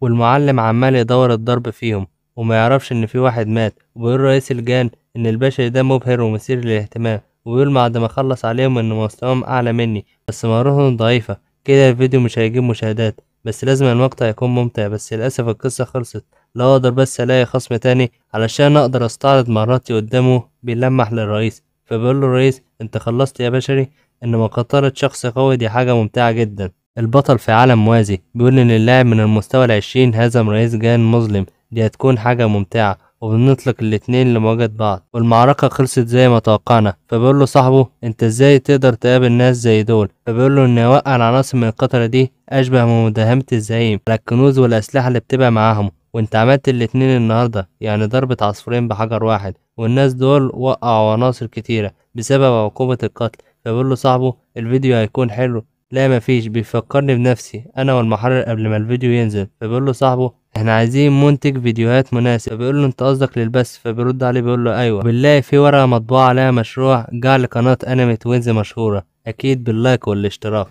والمعلم عمال يدور الضرب فيهم وما يعرفش ان في واحد مات وبيقول رئيس الجان ان الباشا ده مبهر ومثير للاهتمام وبيقول بعد ما اخلص عليهم ان مستواهم اعلى مني بس مهاراتهم ضعيفة كده الفيديو مش هيجيب مشاهدات بس لازم المقطع يكون ممتع بس للأسف القصة خلصت لو اقدر بس الاقي خصم تاني علشان اقدر استعرض مهاراتي قدامه بيلمح للرئيس فبيقول له الرئيس انت خلصت يا بشري ان مقاتلة شخص قوي دي حاجة ممتعة جدا البطل في عالم موازي بيقول ان اللاعب من المستوى العشرين هزم رئيس جان مظلم دي هتكون حاجة ممتعة وبنطلق الاتنين لمواجهة بعض والمعركة خلصت زي ما توقعنا فبيقول له صاحبه انت ازاي تقدر تقابل ناس زي دول فبيقول له ان وقع العناصر من القطرة دي اشبه بمداهمة الزعيم على الكنوز والاسلحة اللي بتبقى معاهم وانت عملت الاتنين النهاردة يعني ضربة عصفورين بحجر واحد والناس دول وقعوا عناصر كتيرة بسبب عقوبة القتل فبيقول له صاحبه الفيديو هيكون حلو لا مفيش بيفكرني بنفسي انا والمحرر قبل ما الفيديو ينزل فبيقول له صاحبه احنا عايزين منتج فيديوهات مناسب بيقول له انت قصدك للبث فبيرد عليه بيقول له ايوه بنلاقي في ورقه مطبوعه عليها مشروع جعل قناه انمي توينز مشهوره اكيد باللايك والاشتراك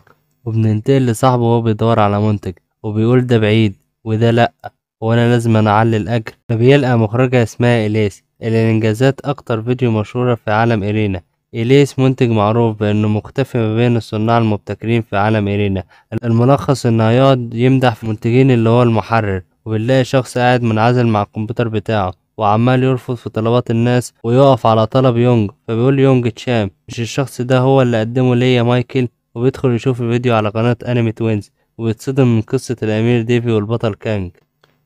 وبننتقل لصاحبه وهو بيدور على منتج وبيقول ده بعيد وده لأ وانا لازم اعلي الاجر فبيلقى مخرجة اسمها اليس اللي انجازات اكتر فيديو مشهورة في عالم ايرينا اليس منتج معروف بانه مختفي ما بين الصناع المبتكرين في عالم ايرينا الملخص انه هيقعد يمدح في منتجين اللي هو المحرر وبنلاقي شخص قاعد منعزل مع الكمبيوتر بتاعه وعمال يرفض في طلبات الناس ويقف على طلب يونج فبيقول يونج تشام مش الشخص ده هو اللي قدمه ليا مايكل وبيدخل يشوف الفيديو على قناة انمي توينز وبيتصدم من قصة الأمير ديفي والبطل كانج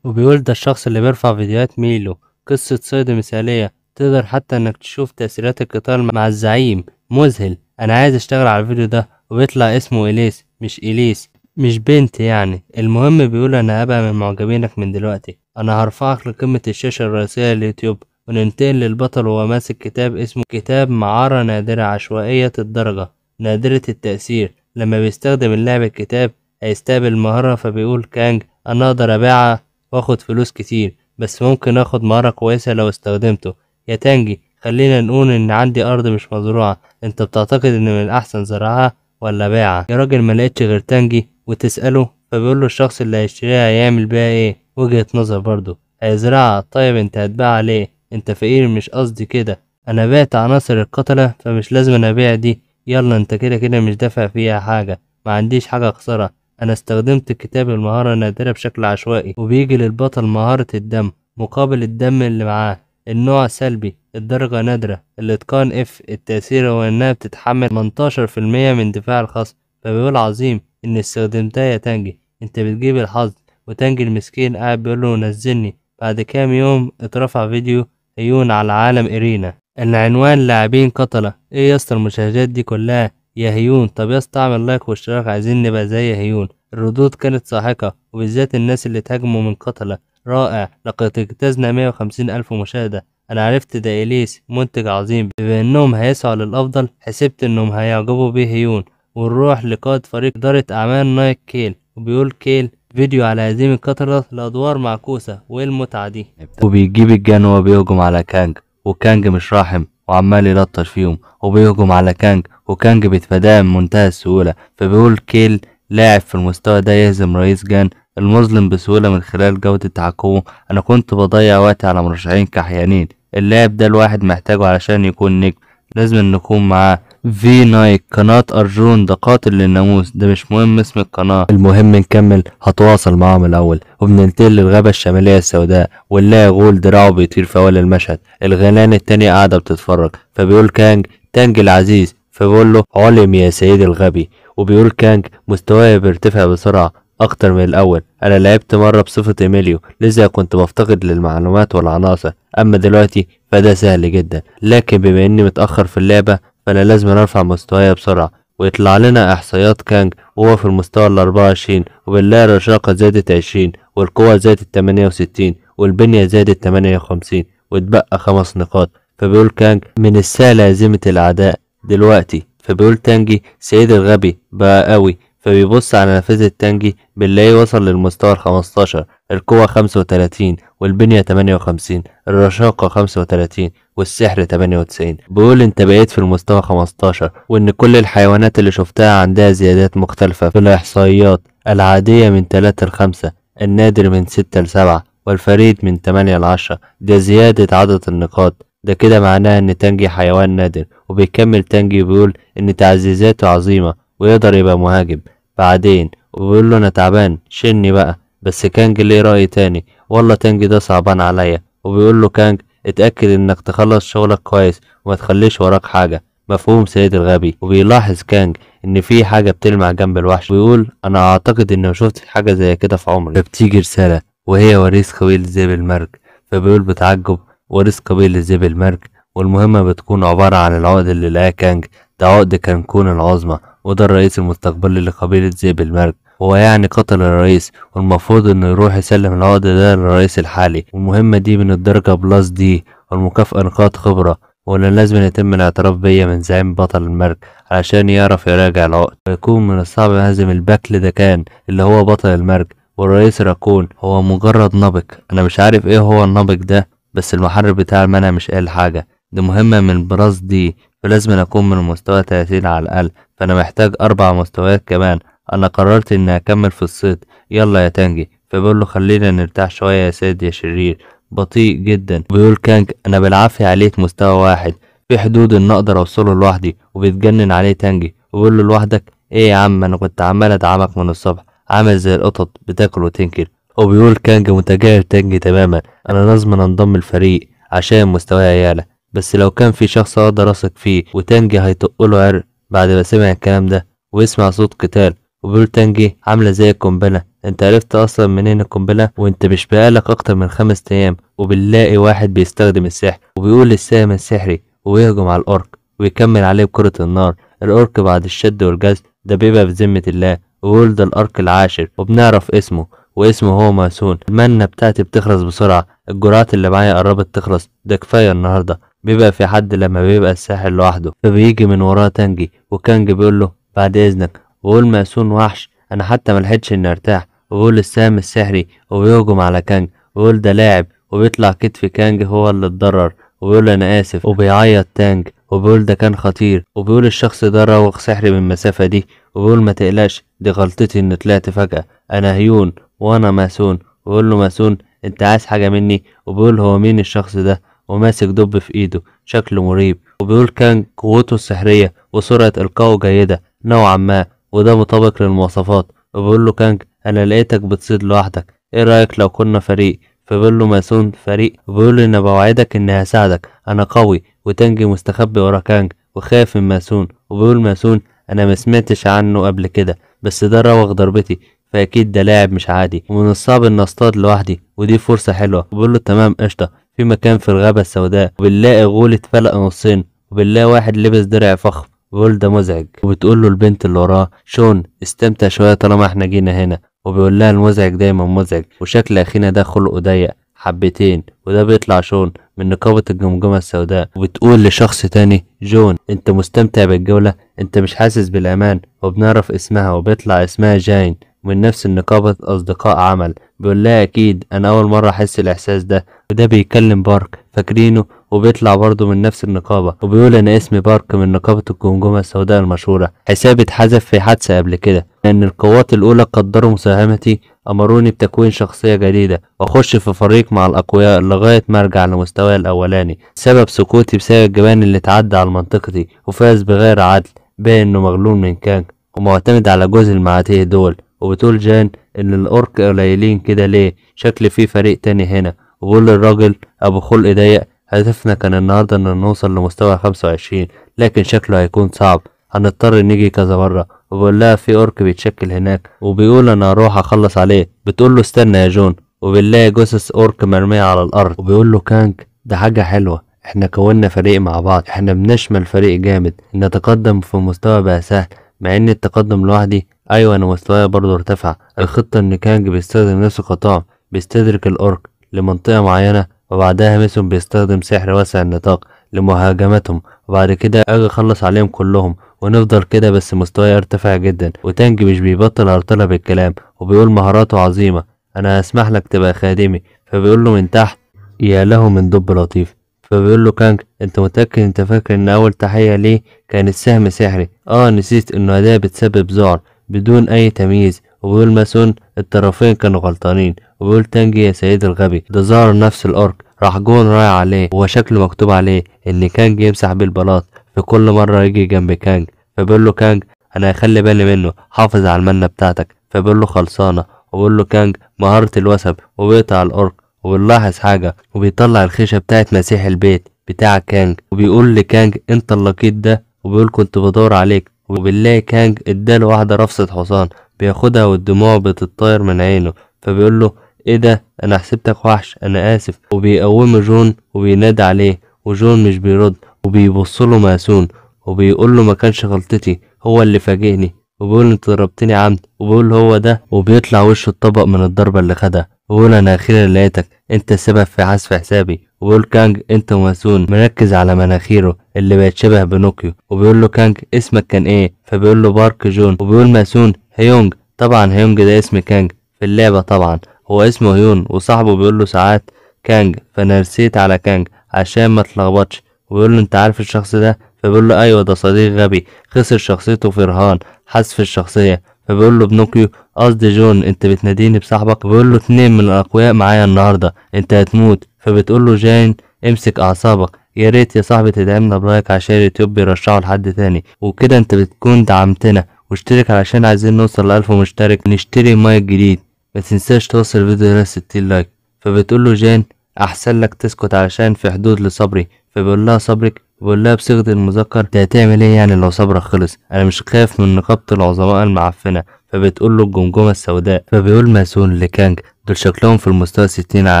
وبيقول ده الشخص اللي بيرفع فيديوهات ميلو قصة صيد مثالية تقدر حتى إنك تشوف تأثيرات القتال مع الزعيم مذهل أنا عايز أشتغل على الفيديو ده وبيطلع اسمه إليس مش إليس مش بنت يعني المهم بيقول انا هبقى من معجبينك من دلوقتي انا هرفعك لقمة الشاشة الرئيسية لليوتيوب وننتقل للبطل وهو ماسك كتاب اسمه كتاب معارة نادرة عشوائية الدرجة نادرة التأثير لما بيستخدم اللعب الكتاب هيستقبل مهارة فبيقول كانج أنا أقدر أبيعها وآخد فلوس كتير بس ممكن آخد مهارة كويسة لو استخدمته يا تانجي خلينا نقول إن عندي أرض مش مزروعة أنت بتعتقد إن من الأحسن زرعها ولا بيعها يا راجل ملقتش غير تانجي وتسأله فبيقول له الشخص اللي هيشتريها هيعمل بيها ايه وجهة نظر برضه هيزرعها طيب انت هتباعها ليه انت فقير مش قصدي كده انا بعت عناصر القتلة فمش لازم انا ابيع دي يلا انت كده كده مش دافع فيها حاجة ما عنديش حاجة اخسرها انا استخدمت الكتاب المهارة نادرة بشكل عشوائي وبيجي للبطل مهارة الدم مقابل الدم اللي معاه النوع سلبي الدرجة نادرة الاتقان اف التأثير هو انها بتتحمل 18% من دفاع الخصم فبيقول عظيم إني استخدمتها يا تانجي أنت بتجيب الحظ وتانجي المسكين قاعد بيقول له نزلني بعد كام يوم اترفع فيديو هيون على عالم إرينا أن عنوان لاعبين قتلة إيه يا اسطى المشاهدات دي كلها يا هيون طب يا اسطى اعمل لايك واشتراك عايزين نبقى زي هيون الردود كانت ساحقة وبالذات الناس اللي تهاجموا من قتلة رائع لقد اجتزنا 150 ألف مشاهدة أنا عرفت ده إليس منتج عظيم بما إنهم هيسعوا للأفضل حسبت إنهم هيعجبوا بيه هيون ونروح لقائد فريق إدارة أعمال نايك كيل وبيقول كيل فيديو على هزيمة كترة الأدوار معكوسة وإيه المتعة دي وبيجيب الجان وبيهجم على كانج وكانج مش راحم وعمال يلطش فيهم وبيهجم على كانج وكانج بيتفاداه بمنتهى السهولة فبيقول كيل لاعب في المستوى ده يهزم رئيس جان المظلم بسهولة من خلال جودة تحكمه أنا كنت بضيع وقتي على مرشحين كحيانين اللاعب ده الواحد محتاجه علشان يكون نجم لازم نكون معاه في نايك قناة أرجون ده قاتل للناموس ده مش مهم اسم القناة المهم نكمل هتواصل معاهم الأول وبننتقل للغابة الشمالية السوداء ونلاقي غول دراعه بيطير في أول المشهد الغلان التانية قاعدة بتتفرج فبيقول كانج تانج العزيز فبيقول له علم يا سيدي الغبي وبيقول كانج مستواي بيرتفع بسرعة أكتر من الأول أنا لعبت مرة بصفة إيميليو لذا كنت بفتقد للمعلومات والعناصر أما دلوقتي فده سهل جدا لكن بما إني متأخر في اللعبة فانا لازم ارفع مستواي بسرعه ويطلع لنا احصائيات كانج وهو في المستوى ال 24 وبالله الرشاقه زادت 20 والقوه زادت 68 والبنيه زادت 58 واتبقى خمس نقاط فبيقول كانج من السهل هزيمه الاعداء دلوقتي فبيقول تانجي سيد الغبي بقى قوي فبيبص على نافذة تانجي بنلاقيه وصل للمستوى ال 15 القوة 35 والبنية 58 الرشاقة 35 والسحر 98 بيقول انت بقيت في المستوى 15 وان كل الحيوانات اللي شفتها عندها زيادات مختلفة في الإحصائيات العادية من 3 ل 5 النادر من 6 ل 7 والفريد من 8 ل 10 ده زيادة عدد النقاط ده كده معناه ان تانجي حيوان نادر وبيكمل تانجي بيقول ان تعزيزاته عظيمة ويقدر يبقى مهاجم بعدين وبيقول له انا تعبان شني بقى بس كانج ليه رأي تاني والله تانج ده صعبان عليا وبيقول له كانج اتأكد انك تخلص شغلك كويس وما تخليش وراك حاجة مفهوم سيد الغبي وبيلاحظ كانج ان في حاجة بتلمع جنب الوحش ويقول انا اعتقد اني شفت حاجة زي كده في عمري فبتيجي رسالة وهي وريث قبيل ذئب المرج فبيقول بتعجب وريث قبيل ذئب المرج والمهمة بتكون عبارة عن العقد اللي لقاه كانج ده عقد كانكون العظمى وده الرئيس المستقبلي لقبيلة ذئب المرج هو يعني قتل الرئيس والمفروض انه يروح يسلم العقد ده للرئيس الحالي والمهمة دي من الدرجة بلس دي والمكافأة نقاط خبرة ولا لازم يتم الاعتراف بيا من زعيم بطل المرج علشان يعرف يراجع العقد ويكون من الصعب يهزم البكل ده كان اللي هو بطل المرج والرئيس راكون هو مجرد نبك انا مش عارف ايه هو النبك ده بس المحرر بتاع المنع مش قال حاجة دي مهمة من براس دي فلازم أكون من مستوى 30 على الأقل فأنا محتاج أربع مستويات كمان انا قررت اني اكمل في الصيد يلا يا تانجي فبقول له خلينا نرتاح شويه يا سيد يا شرير بطيء جدا وبيقول كانج انا بالعافيه عليك مستوى واحد في حدود ان اقدر اوصله لوحدي وبيتجنن عليه تانجي وبيقول له لوحدك ايه يا عم انا كنت عمال ادعمك من الصبح عامل زي القطط بتاكل وتنكر وبيقول كانج متجاهل تانجي تماما انا لازم انضم الفريق عشان مستواي يعلى بس لو كان في شخص اقدر اثق فيه وتانجي هيطق له عرق بعد ما سمع الكلام ده ويسمع صوت قتال وبيقول تانجي عامله زي القنبله انت عرفت اصلا منين القنبله وانت مش بقالك اكتر من خمس ايام وبنلاقي واحد بيستخدم السحر وبيقول للسام السحري ويهجم على الاورك ويكمل عليه بكره النار الاورك بعد الشد والجذب ده بيبقى في ذمه الله ويقول ده الارك العاشر وبنعرف اسمه واسمه هو ماسون المنة بتاعتي بتخلص بسرعة الجرعات اللي معايا قربت تخلص ده كفاية النهاردة بيبقى في حد لما بيبقى الساحر لوحده فبيجي من وراه تانجي وكانجي بيقول له بعد اذنك وقول مأسون وحش أنا حتى ملحقتش إني أرتاح وقول السام السحري وبيهجم على كانج وقول ده لاعب وبيطلع كتف كانج هو اللي اتضرر وبيقول أنا آسف وبيعيط تانج وبيقول ده كان خطير وبيقول الشخص ده راوغ سحري من المسافة دي وبيقول ما تقلقش دي غلطتي إني طلعت فجأة أنا هيون وأنا ماسون وبيقول له ماسون أنت عايز حاجة مني وبيقول هو مين الشخص ده وماسك دب في إيده شكله مريب وبيقول كان قوته السحرية وسرعة القاؤه جيدة نوعا ما وده مطابق للمواصفات وبيقول له كانج انا لقيتك بتصيد لوحدك ايه رايك لو كنا فريق فبيقول له ماسون فريق وبيقول له انا بوعدك اني هساعدك انا قوي وتنجي مستخبي ورا كانج وخايف من ماسون وبيقول ماسون انا ما سمعتش عنه قبل كده بس ده راوغ ضربتي فاكيد ده لاعب مش عادي ومن الصعب ان اصطاد لوحدي ودي فرصه حلوه وبيقول له تمام قشطه في مكان في الغابه السوداء وبنلاقي غول اتفلق نصين وبنلاقي واحد لبس درع فخم بيقول ده مزعج وبتقول له البنت اللي وراه شون استمتع شوية طالما احنا جينا هنا وبيقول لها المزعج دايما مزعج وشكل أخينا ده خلقه ضيق حبتين وده بيطلع شون من نقابة الجمجمة السوداء وبتقول لشخص تاني جون انت مستمتع بالجولة انت مش حاسس بالامان وبنعرف اسمها وبيطلع اسمها جاين من نفس النقابة أصدقاء عمل بيقول لها أكيد أنا أول مرة أحس الإحساس ده وده بيكلم بارك فاكرينه وبيطلع برضه من نفس النقابة وبيقول أنا اسمي بارك من نقابة الجمجمة السوداء المشهورة حسابي اتحذف في حادثة قبل كده لأن القوات الأولى قدروا مساهمتي أمروني بتكوين شخصية جديدة وأخش في فريق مع الأقوياء لغاية ما أرجع لمستواي الأولاني سبب سقوطي بسبب الجبان اللي اتعدى على منطقتي وفاز بغير عدل باين إنه مغلول من كانج ومعتمد على جزء المعاتيه دول وبتقول جان إن الأورك قليلين كده ليه شكل في فريق تاني هنا وبقول للراجل أبو خلق ضيق هدفنا كان النهاردة إن نوصل لمستوى خمسة وعشرين لكن شكله هيكون صعب هنضطر نيجي كذا مرة وبقول لها في أورك بيتشكل هناك وبيقول أنا هروح أخلص عليه بتقول له استنى يا جون وبنلاقي جثث أورك مرمية على الأرض وبيقول له كانك ده حاجة حلوة احنا كونا فريق مع بعض احنا بنشمل فريق جامد نتقدم في مستوى بقى سهل مع ان التقدم لوحدي ايوه انا مستواي برضه ارتفع الخطة ان كانج بيستخدم نفسه كطعم بيستدرك الأورك لمنطقة معينة وبعدها ميسون بيستخدم سحر واسع النطاق لمهاجمتهم وبعد كده اجي اخلص عليهم كلهم ونفضل كده بس مستواي ارتفع جدا وتانجي مش بيبطل هرطلة بالكلام وبيقول مهاراته عظيمة انا هسمح لك تبقى خادمي فبيقول له من تحت يا له من دب لطيف فبيقول له كانج انت متأكد انت فاكر ان اول تحية ليه كانت سهم سحري اه نسيت انه هدايا بتسبب ذعر بدون اي تمييز وبيقول ماسون الطرفين كانوا غلطانين وبيقول تانجي يا سيد الغبي ده ظهر نفس الأورك راح جون رايح عليه هو شكله مكتوب عليه إن كانج يمسح بيه البلاط في كل مرة يجي جنب كانج فبيقول له كانج أنا هخلي بالي منه حافظ على المنة بتاعتك فبيقول له خلصانة وبيقول له كانج مهارة الوثب وبيقطع الأورك وبنلاحظ حاجة وبيطلع الخيشة بتاعت مسيح البيت بتاع كانج وبيقول لكانج انت اللقيط ده وبيقول كنت بدور عليك وبنلاقي كانج اداله واحدة رفصة حصان بياخدها والدموع بتطير من عينه فبيقول له ايه ده انا حسبتك وحش انا اسف وبيقوم جون وبينادي عليه وجون مش بيرد وبيبص له ماسون وبيقول له ما كانش غلطتي هو اللي فاجئني وبيقول انت ضربتني عمد وبيقول هو ده وبيطلع وشه الطبق من الضربه اللي خدها وبيقول انا اخيرا لقيتك انت السبب في عزف حسابي وبيقول كانج انت وماسون مركز على مناخيره اللي بقت شبه بنوكيو وبيقول له كانج اسمك كان ايه فبيقول له بارك جون وبيقول ماسون هيونج طبعا هيونج ده اسم كانج في اللعبه طبعا هو اسمه هيون وصاحبه بيقول له ساعات كانج فانا رسيت على كانج عشان ما تلخبطش ويقول له انت عارف الشخص ده فبيقول له ايوه ده صديق غبي خسر شخصيته في رهان حذف الشخصيه فبيقول له بنوكيو قصدي جون انت بتناديني بصاحبك بيقول له اتنين من الاقوياء معايا النهارده انت هتموت فبتقول له جان امسك اعصابك يا ريت يا صاحبي تدعمنا بلايك عشان اليوتيوب بيرشحه لحد تاني وكده انت بتكون دعمتنا واشترك علشان عايزين نوصل لألف مشترك نشتري مايك جديد ما تنساش توصل الفيديو ده 60 لايك فبتقول له جان احسن لك تسكت علشان في حدود لصبري فبيقول لها صبرك بيقول لها بصيغه المذكر انت هتعمل ايه يعني لو صبرك خلص انا مش خايف من نقابه العظماء المعفنه فبتقول له الجمجمه السوداء فبيقول ماسون لكانج دول شكلهم في المستوى 60 على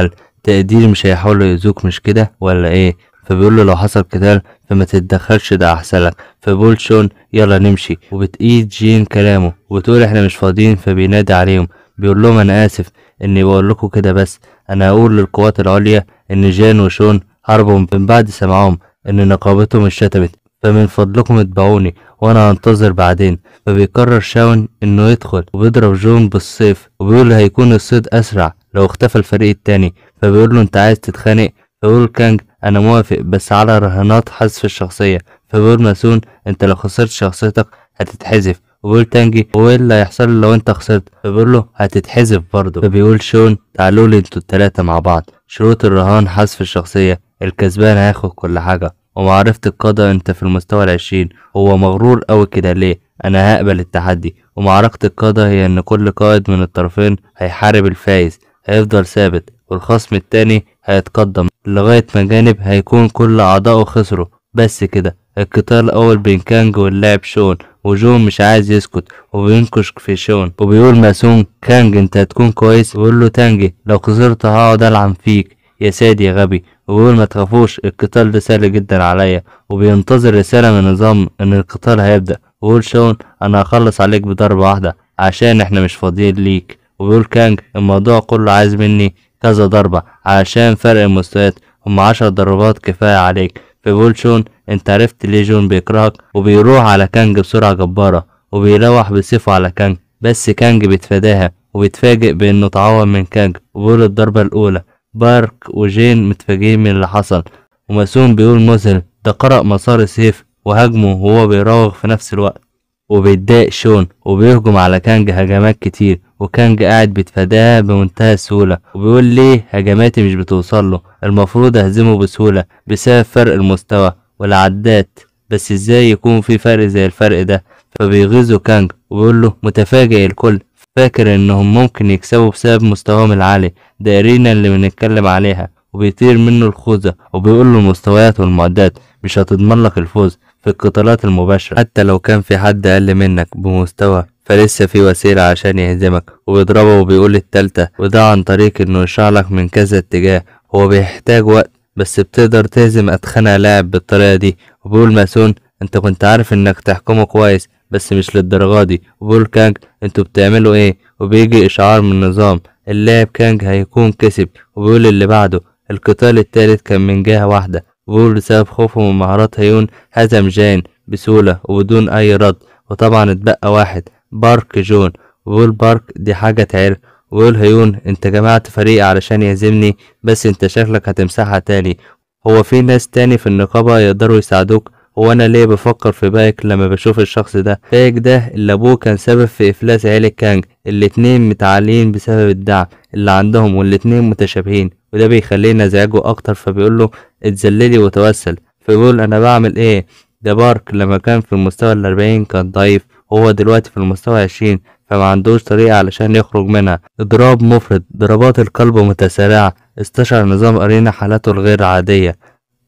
الاقل تقديري مش هيحاولوا يأذوك مش كده ولا ايه فبيقول له لو حصل قتال فما تتدخلش ده احسن لك فبيقول شون يلا نمشي وبتقيد جين كلامه وبتقول احنا مش فاضيين فبينادي عليهم بيقول لهم أنا آسف إني بقول لكم كده بس أنا هقول للقوات العليا إن جان وشون هربوا من بعد سمعهم إن نقابتهم اتشتمت فمن فضلكم اتبعوني وانا هنتظر بعدين فبيقرر شاون انه يدخل وبيضرب جون بالصيف وبيقول هيكون الصيد اسرع لو اختفى الفريق التاني فبيقول له انت عايز تتخانق فبيقول كانج انا موافق بس على رهانات حذف الشخصية فبيقول ماسون انت لو خسرت شخصيتك هتتحذف وبيقول تانجي هو ايه اللي هيحصل لو انت خسرت فبيقول له هتتحذف برضه فبيقول شون تعالوا لي انتوا التلاتة مع بعض شروط الرهان حذف الشخصية الكسبان هياخد كل حاجة ومعرفة القضاء انت في المستوى العشرين هو مغرور قوي كده ليه انا هقبل التحدي ومعركة القضاء هي ان كل قائد من الطرفين هيحارب الفايز هيفضل ثابت والخصم التاني هيتقدم لغاية ما جانب هيكون كل أعضائه خسروا بس كده القتال الأول بين كانج واللاعب شون وجون مش عايز يسكت وبينكش في شون وبيقول ماسون كانج انت هتكون كويس ويقول له تانجي لو خسرت هقعد العن فيك يا سادي يا غبي وبيقول ما تخافوش القتال ده سهل جدا عليا وبينتظر رسالة من نظام ان القتال هيبدأ ويقول شون انا هخلص عليك بضربة واحدة عشان احنا مش فاضيين ليك وبيقول كانج الموضوع كله عايز مني كذا ضربة عشان فرق المستويات هما عشر ضربات كفاية عليك فبيقول شون انت عرفت ليه جون بيكرهك وبيروح على كانج بسرعة جبارة وبيروح بسيفه على كانج بس كانج بيتفاداها وبيتفاجئ بانه تعوض من كانج وبيقول الضربة الاولى بارك وجين متفاجئين من اللي حصل وماسون بيقول مذهل ده قرأ مسار السيف وهاجمه وهو بيراوغ في نفس الوقت وبيتضايق شون وبيهجم على كانج هجمات كتير وكانج قاعد بيتفاداها بمنتهى السهولة وبيقول ليه هجماتي مش بتوصل له المفروض اهزمه بسهولة بسبب فرق المستوى والعدات بس ازاي يكون في فرق زي الفرق ده فبيغيظوا كانج وبيقول له متفاجئ الكل فاكر انهم ممكن يكسبوا بسبب مستواهم العالي ده ارينا اللي بنتكلم عليها وبيطير منه الخوذة وبيقول له المستويات والمعدات مش هتضمن لك الفوز في القتالات المباشرة حتى لو كان في حد أقل منك بمستوى فلسه في وسيلة عشان يهزمك وبيضربه وبيقول التالتة وده عن طريق انه يشعلك من كذا اتجاه هو بيحتاج وقت بس بتقدر تهزم أتخنى لاعب بالطريقة دي وبقول ماسون انت كنت عارف انك تحكمه كويس بس مش للدرجة دي وبقول كانج انتوا بتعملوا ايه وبيجي اشعار من النظام اللاعب كانج هيكون كسب وبيقول اللي بعده القتال التالت كان من جهة واحدة وبيقول بسبب خوفه من مهارات هيون هزم جان بسهولة وبدون أي رد وطبعا اتبقى واحد بارك جون وبيقول بارك دي حاجة تعرف ويقول هيون انت جمعت فريق علشان يهزمني بس انت شكلك هتمسحها تاني هو في ناس تاني في النقابة يقدروا يساعدوك هو انا ليه بفكر في بايك لما بشوف الشخص ده بايك ده اللي ابوه كان سبب في افلاس عيلة كانج الاتنين متعالين بسبب الدعم اللي عندهم والاتنين متشابهين وده بيخلينا نزعجه اكتر فبيقول له اتذللي وتوسل فبيقول انا بعمل ايه ده بارك لما كان في المستوى الأربعين كان ضعيف وهو دلوقتي في المستوى عشرين فما عندوش طريقة علشان يخرج منها إضراب مفرط ضربات القلب متسارعة استشعر نظام أرينا حالته الغير عادية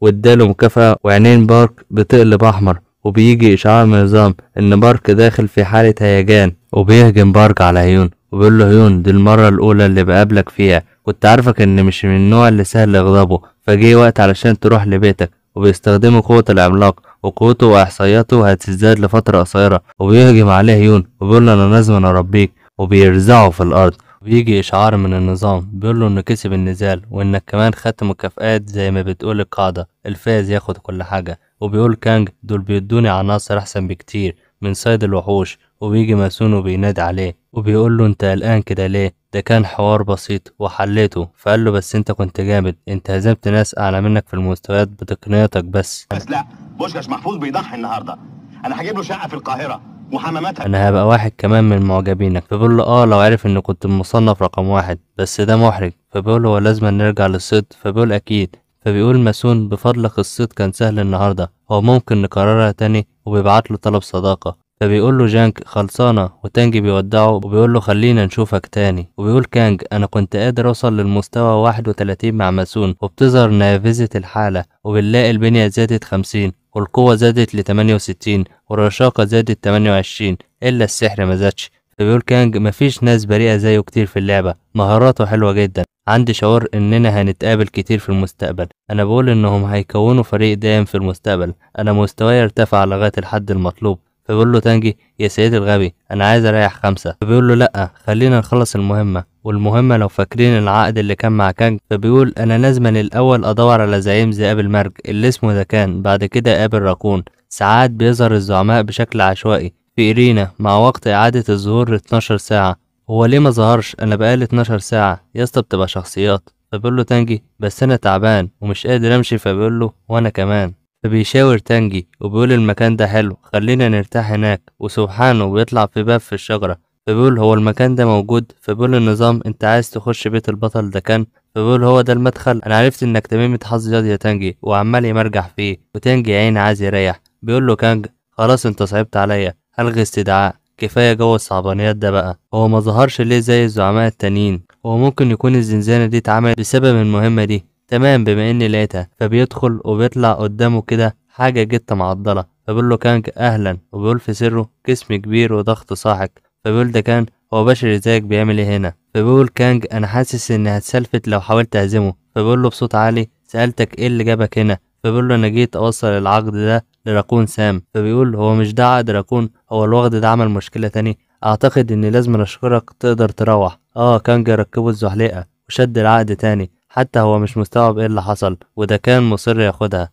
واداله مكافأة وعينين بارك بتقلب أحمر وبيجي إشعار من نظام إن بارك داخل في حالة هيجان وبيهجم بارك على هيون وبيقول له هيون دي المرة الأولى اللي بقابلك فيها كنت عارفك إن مش من النوع اللي سهل اغضبه فجه وقت علشان تروح لبيتك وبيستخدموا قوة العملاق وقوته وإحصائياته هتزداد لفترة قصيرة وبيهجم عليه يون وبيقول له أنا لازم أربيك وبيرزعه في الأرض بيجي إشعار من النظام بيقول له إنه كسب النزال وإنك كمان خدت مكافآت زي ما بتقول القاعدة الفايز ياخد كل حاجة وبيقول كانج دول بيدوني عناصر أحسن بكتير من صيد الوحوش وبيجي ماسون وبينادي عليه وبيقول له انت قلقان كده ليه ده كان حوار بسيط وحليته فقال له بس انت كنت جامد انت هزمت ناس اعلى منك في المستويات بتقنيتك بس بس لا بوشكاش محفوظ بيضحي النهارده انا هجيب له شقه في القاهره وحماماتها انا هبقى واحد كمان من معجبينك فبيقول له اه لو عرف ان كنت مصنف رقم واحد بس ده محرج فبيقول له لازم نرجع للصيد فبيقول اكيد فبيقول ماسون بفضلك الصيد كان سهل النهارده هو ممكن نكررها تاني وبيبعت له طلب صداقه فبيقول له جانك خلصانه وتانجي بيودعه وبيقول له خلينا نشوفك تاني وبيقول كانج انا كنت قادر اوصل للمستوى 31 مع ماسون وبتظهر نافذه الحاله وبنلاقي البنيه زادت 50 والقوة زادت ل 68 والرشاقة زادت 28 إلا السحر ما زادش فبيقول كانج مفيش ناس بريئة زيه كتير في اللعبة مهاراته حلوة جدا عندي شعور إننا هنتقابل كتير في المستقبل أنا بقول إنهم هيكونوا فريق دائم في المستقبل أنا مستواي ارتفع لغاية الحد المطلوب فبيقول له تانجي يا سيد الغبي انا عايز اريح خمسه فبيقول له لا خلينا نخلص المهمه والمهمه لو فاكرين العقد اللي كان مع كانج فبيقول انا لازما الاول ادور على زعيم ذئاب المرج اللي اسمه ذا كان بعد كده اقابل راكون ساعات بيظهر الزعماء بشكل عشوائي في ايرينا مع وقت إعادة الظهور 12 ساعة هو ليه ما ظهرش أنا بقالي 12 ساعة يا اسطى بتبقى شخصيات فبيقول له تانجي بس أنا تعبان ومش قادر أمشي فبيقول له وأنا كمان فبيشاور تانجي وبيقول المكان ده حلو خلينا نرتاح هناك وسبحانه بيطلع في باب في الشجرة فبيقول هو المكان ده موجود فبيقول النظام انت عايز تخش بيت البطل ده كان فبيقول هو ده المدخل انا عرفت انك تميمة حظ يا تانجي وعمال يمرجح فيه وتانجي عين عايز يريح بيقول له كانج خلاص انت صعبت عليا هلغي استدعاء كفاية جو الصعبانيات ده بقى هو ما ظهرش ليه زي الزعماء التانيين هو ممكن يكون الزنزانة دي اتعملت بسبب المهمة دي تمام بما اني لقيتها فبيدخل وبيطلع قدامه كده حاجه جت معضله فبيقول له كانك اهلا وبيقول في سره جسم كبير وضغط صاحك فبيقول ده كان هو بشري زيك بيعمل ايه هنا فبيقول كانج انا حاسس اني هتسلفت لو حاولت اهزمه فبيقول له بصوت عالي سالتك ايه اللي جابك هنا فبيقول له انا جيت اوصل العقد ده لراكون سام فبيقول هو مش ده عقد راكون هو الوغد ده عمل مشكله تاني اعتقد اني لازم اشكرك تقدر تروح اه كانج ركبه الزحليقه وشد العقد تاني حتى هو مش مستوعب ايه اللي حصل وده كان مصر ياخدها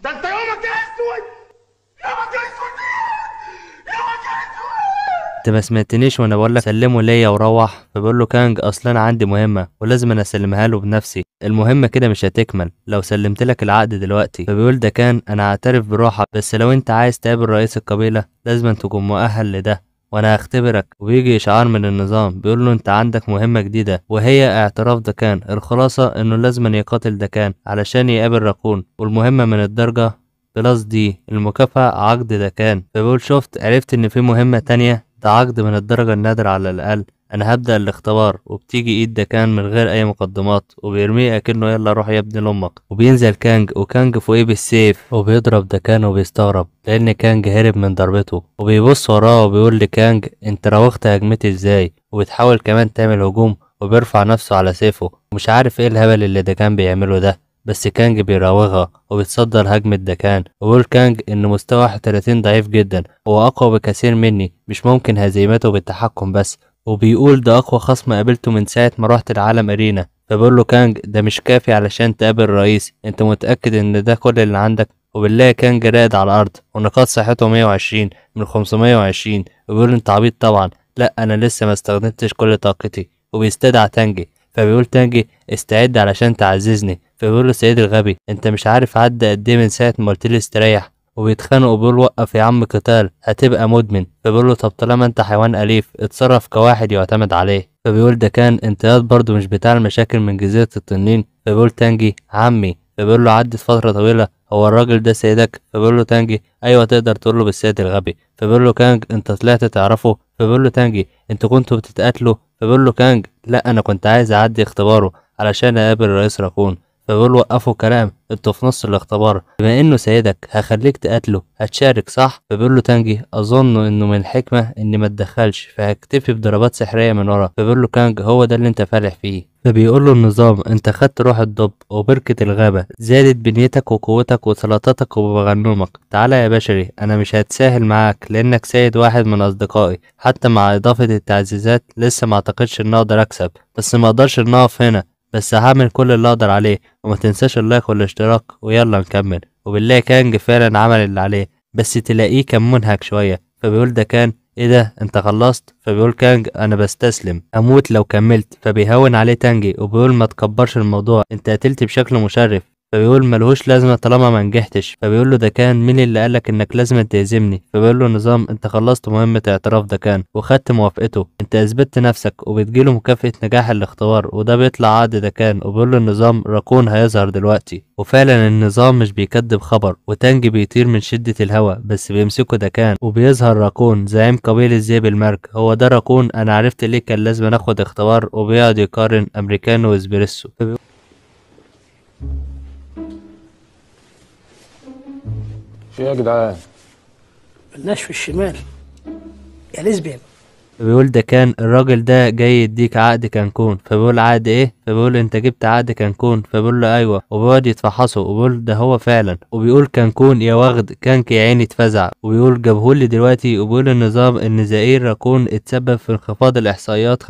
ده انت يومك اسود يومك اسود يومك اسود انت ما سمعتنيش وانا بقول لك سلمه ليا وروح فبقول له كانج اصلا انا عندي مهمه ولازم انا اسلمها له بنفسي المهمه كده مش هتكمل لو سلمت لك العقد دلوقتي فبيقول ده كان انا هعترف بروحك بس لو انت عايز تقابل رئيس القبيله لازم تكون مؤهل لده وانا هختبرك وبيجي اشعار من النظام بيقول له انت عندك مهمه جديده وهي اعتراف دكان الخلاصه انه لازم يقاتل دكان علشان يقابل راكون والمهمه من الدرجه بلس دي المكافأة عقد دكان فبيقول شفت عرفت ان في مهمة تانية ده عقد من الدرجة النادرة على الأقل انا هبدأ الاختبار وبتيجي ايد ده كان من غير اي مقدمات وبيرميه اكنه يلا روح يا ابن لامك وبينزل كانج وكانج فوقيه بالسيف وبيضرب ده كان وبيستغرب لان كانج هرب من ضربته وبيبص وراه وبيقول لكانج انت راوغت هجمتي ازاي وبتحاول كمان تعمل هجوم وبيرفع نفسه على سيفه ومش عارف ايه الهبل اللي ده كان بيعمله ده بس كانج بيراوغها وبيتصدى لهجمة دكان وبيقول كانج إن مستوى 31 ضعيف جدا هو أقوى بكثير مني مش ممكن هزيمته بالتحكم بس وبيقول ده أقوى خصم قابلته من ساعة ما رحت العالم أرينا فبقول له كانج ده مش كافي علشان تقابل الرئيس أنت متأكد إن ده كل اللي عندك وبالله كانج راقد على الأرض ونقاط صحته 120 من 520 وبيقول أنت عبيط طبعا لأ أنا لسه ما استخدمتش كل طاقتي وبيستدعى تانجي فبيقول تانجي استعد علشان تعززني فبيقول له سيد الغبي انت مش عارف عدى قد ايه من ساعه ما قلت لي استريح وبيتخانقوا بيقول وقف يا عم قتال هتبقى مدمن فبيقول له طب طالما انت حيوان اليف اتصرف كواحد يعتمد عليه فبيقول ده كان انتقاد برضه مش بتاع المشاكل من جزيره التنين فبيقول تانجي عمي فبيقول له عدت فتره طويله هو الراجل ده سيدك فبيقول له تانجي ايوه تقدر تقول له بالسيد الغبي فبيقول له كانج انت طلعت تعرفه فبيقول له تانجي انتوا كنتوا بتتقاتلوا فبيقول له كانج لا انا كنت عايز اعدي اختباره علشان اقابل الرئيس راكون فبيقول وقفوا كلام انتوا في نص الاختبار بما انه سيدك هخليك تقاتله هتشارك صح فبيقول له تانجي اظن انه من الحكمه اني ما اتدخلش فهكتفي بضربات سحريه من ورا فبيقول له كانج هو ده اللي انت فالح فيه فبيقول له النظام انت خدت روح الدب وبركة الغابة زادت بنيتك وقوتك وسلطتك وبغنومك تعالى يا بشري انا مش هتساهل معاك لانك سيد واحد من اصدقائي حتى مع اضافة التعزيزات لسه ما اعتقدش ان اقدر اكسب بس ما اقدرش ان اقف هنا بس هعمل كل اللي اقدر عليه وما تنساش اللايك والاشتراك ويلا نكمل وبالله كانج فعلا عمل اللي عليه بس تلاقيه كان منهك شوية فبيقول ده كان ايه ده انت خلصت فبيقول كانج انا بستسلم اموت لو كملت فبيهون عليه تانجي وبيقول ما تكبرش الموضوع انت قتلت بشكل مشرف فبيقول ملهوش لازمة طالما ما نجحتش فبيقول له ده كان مين اللي قالك انك لازم تهزمني فبيقول له نظام انت خلصت مهمة اعتراف ده كان وخدت موافقته انت اثبتت نفسك وبتجيله مكافأة نجاح الاختبار وده بيطلع عقد ده كان وبيقول له النظام راكون هيظهر دلوقتي وفعلا النظام مش بيكذب خبر وتانج بيطير من شدة الهوا بس بيمسكه ده كان وبيظهر راكون زعيم قبيلة ذئب المرك هو ده راكون انا عرفت ليه كان لازم اخد اختبار وبيقعد يقارن امريكانو واسبريسو في ايه يا جدعان؟ مالناش في الشمال يا ليزبيان بيقول ده كان الراجل ده جاي يديك عقد كانكون فبيقول عقد ايه فبيقول انت جبت عقد كانكون فبيقول له ايوه وبيقعد يتفحصه وبيقول ده هو فعلا وبيقول كانكون يا واخد كانك يا عيني اتفزع وبيقول جابهولي دلوقتي وبيقول النظام ان زئير راكون اتسبب في انخفاض الاحصائيات 50%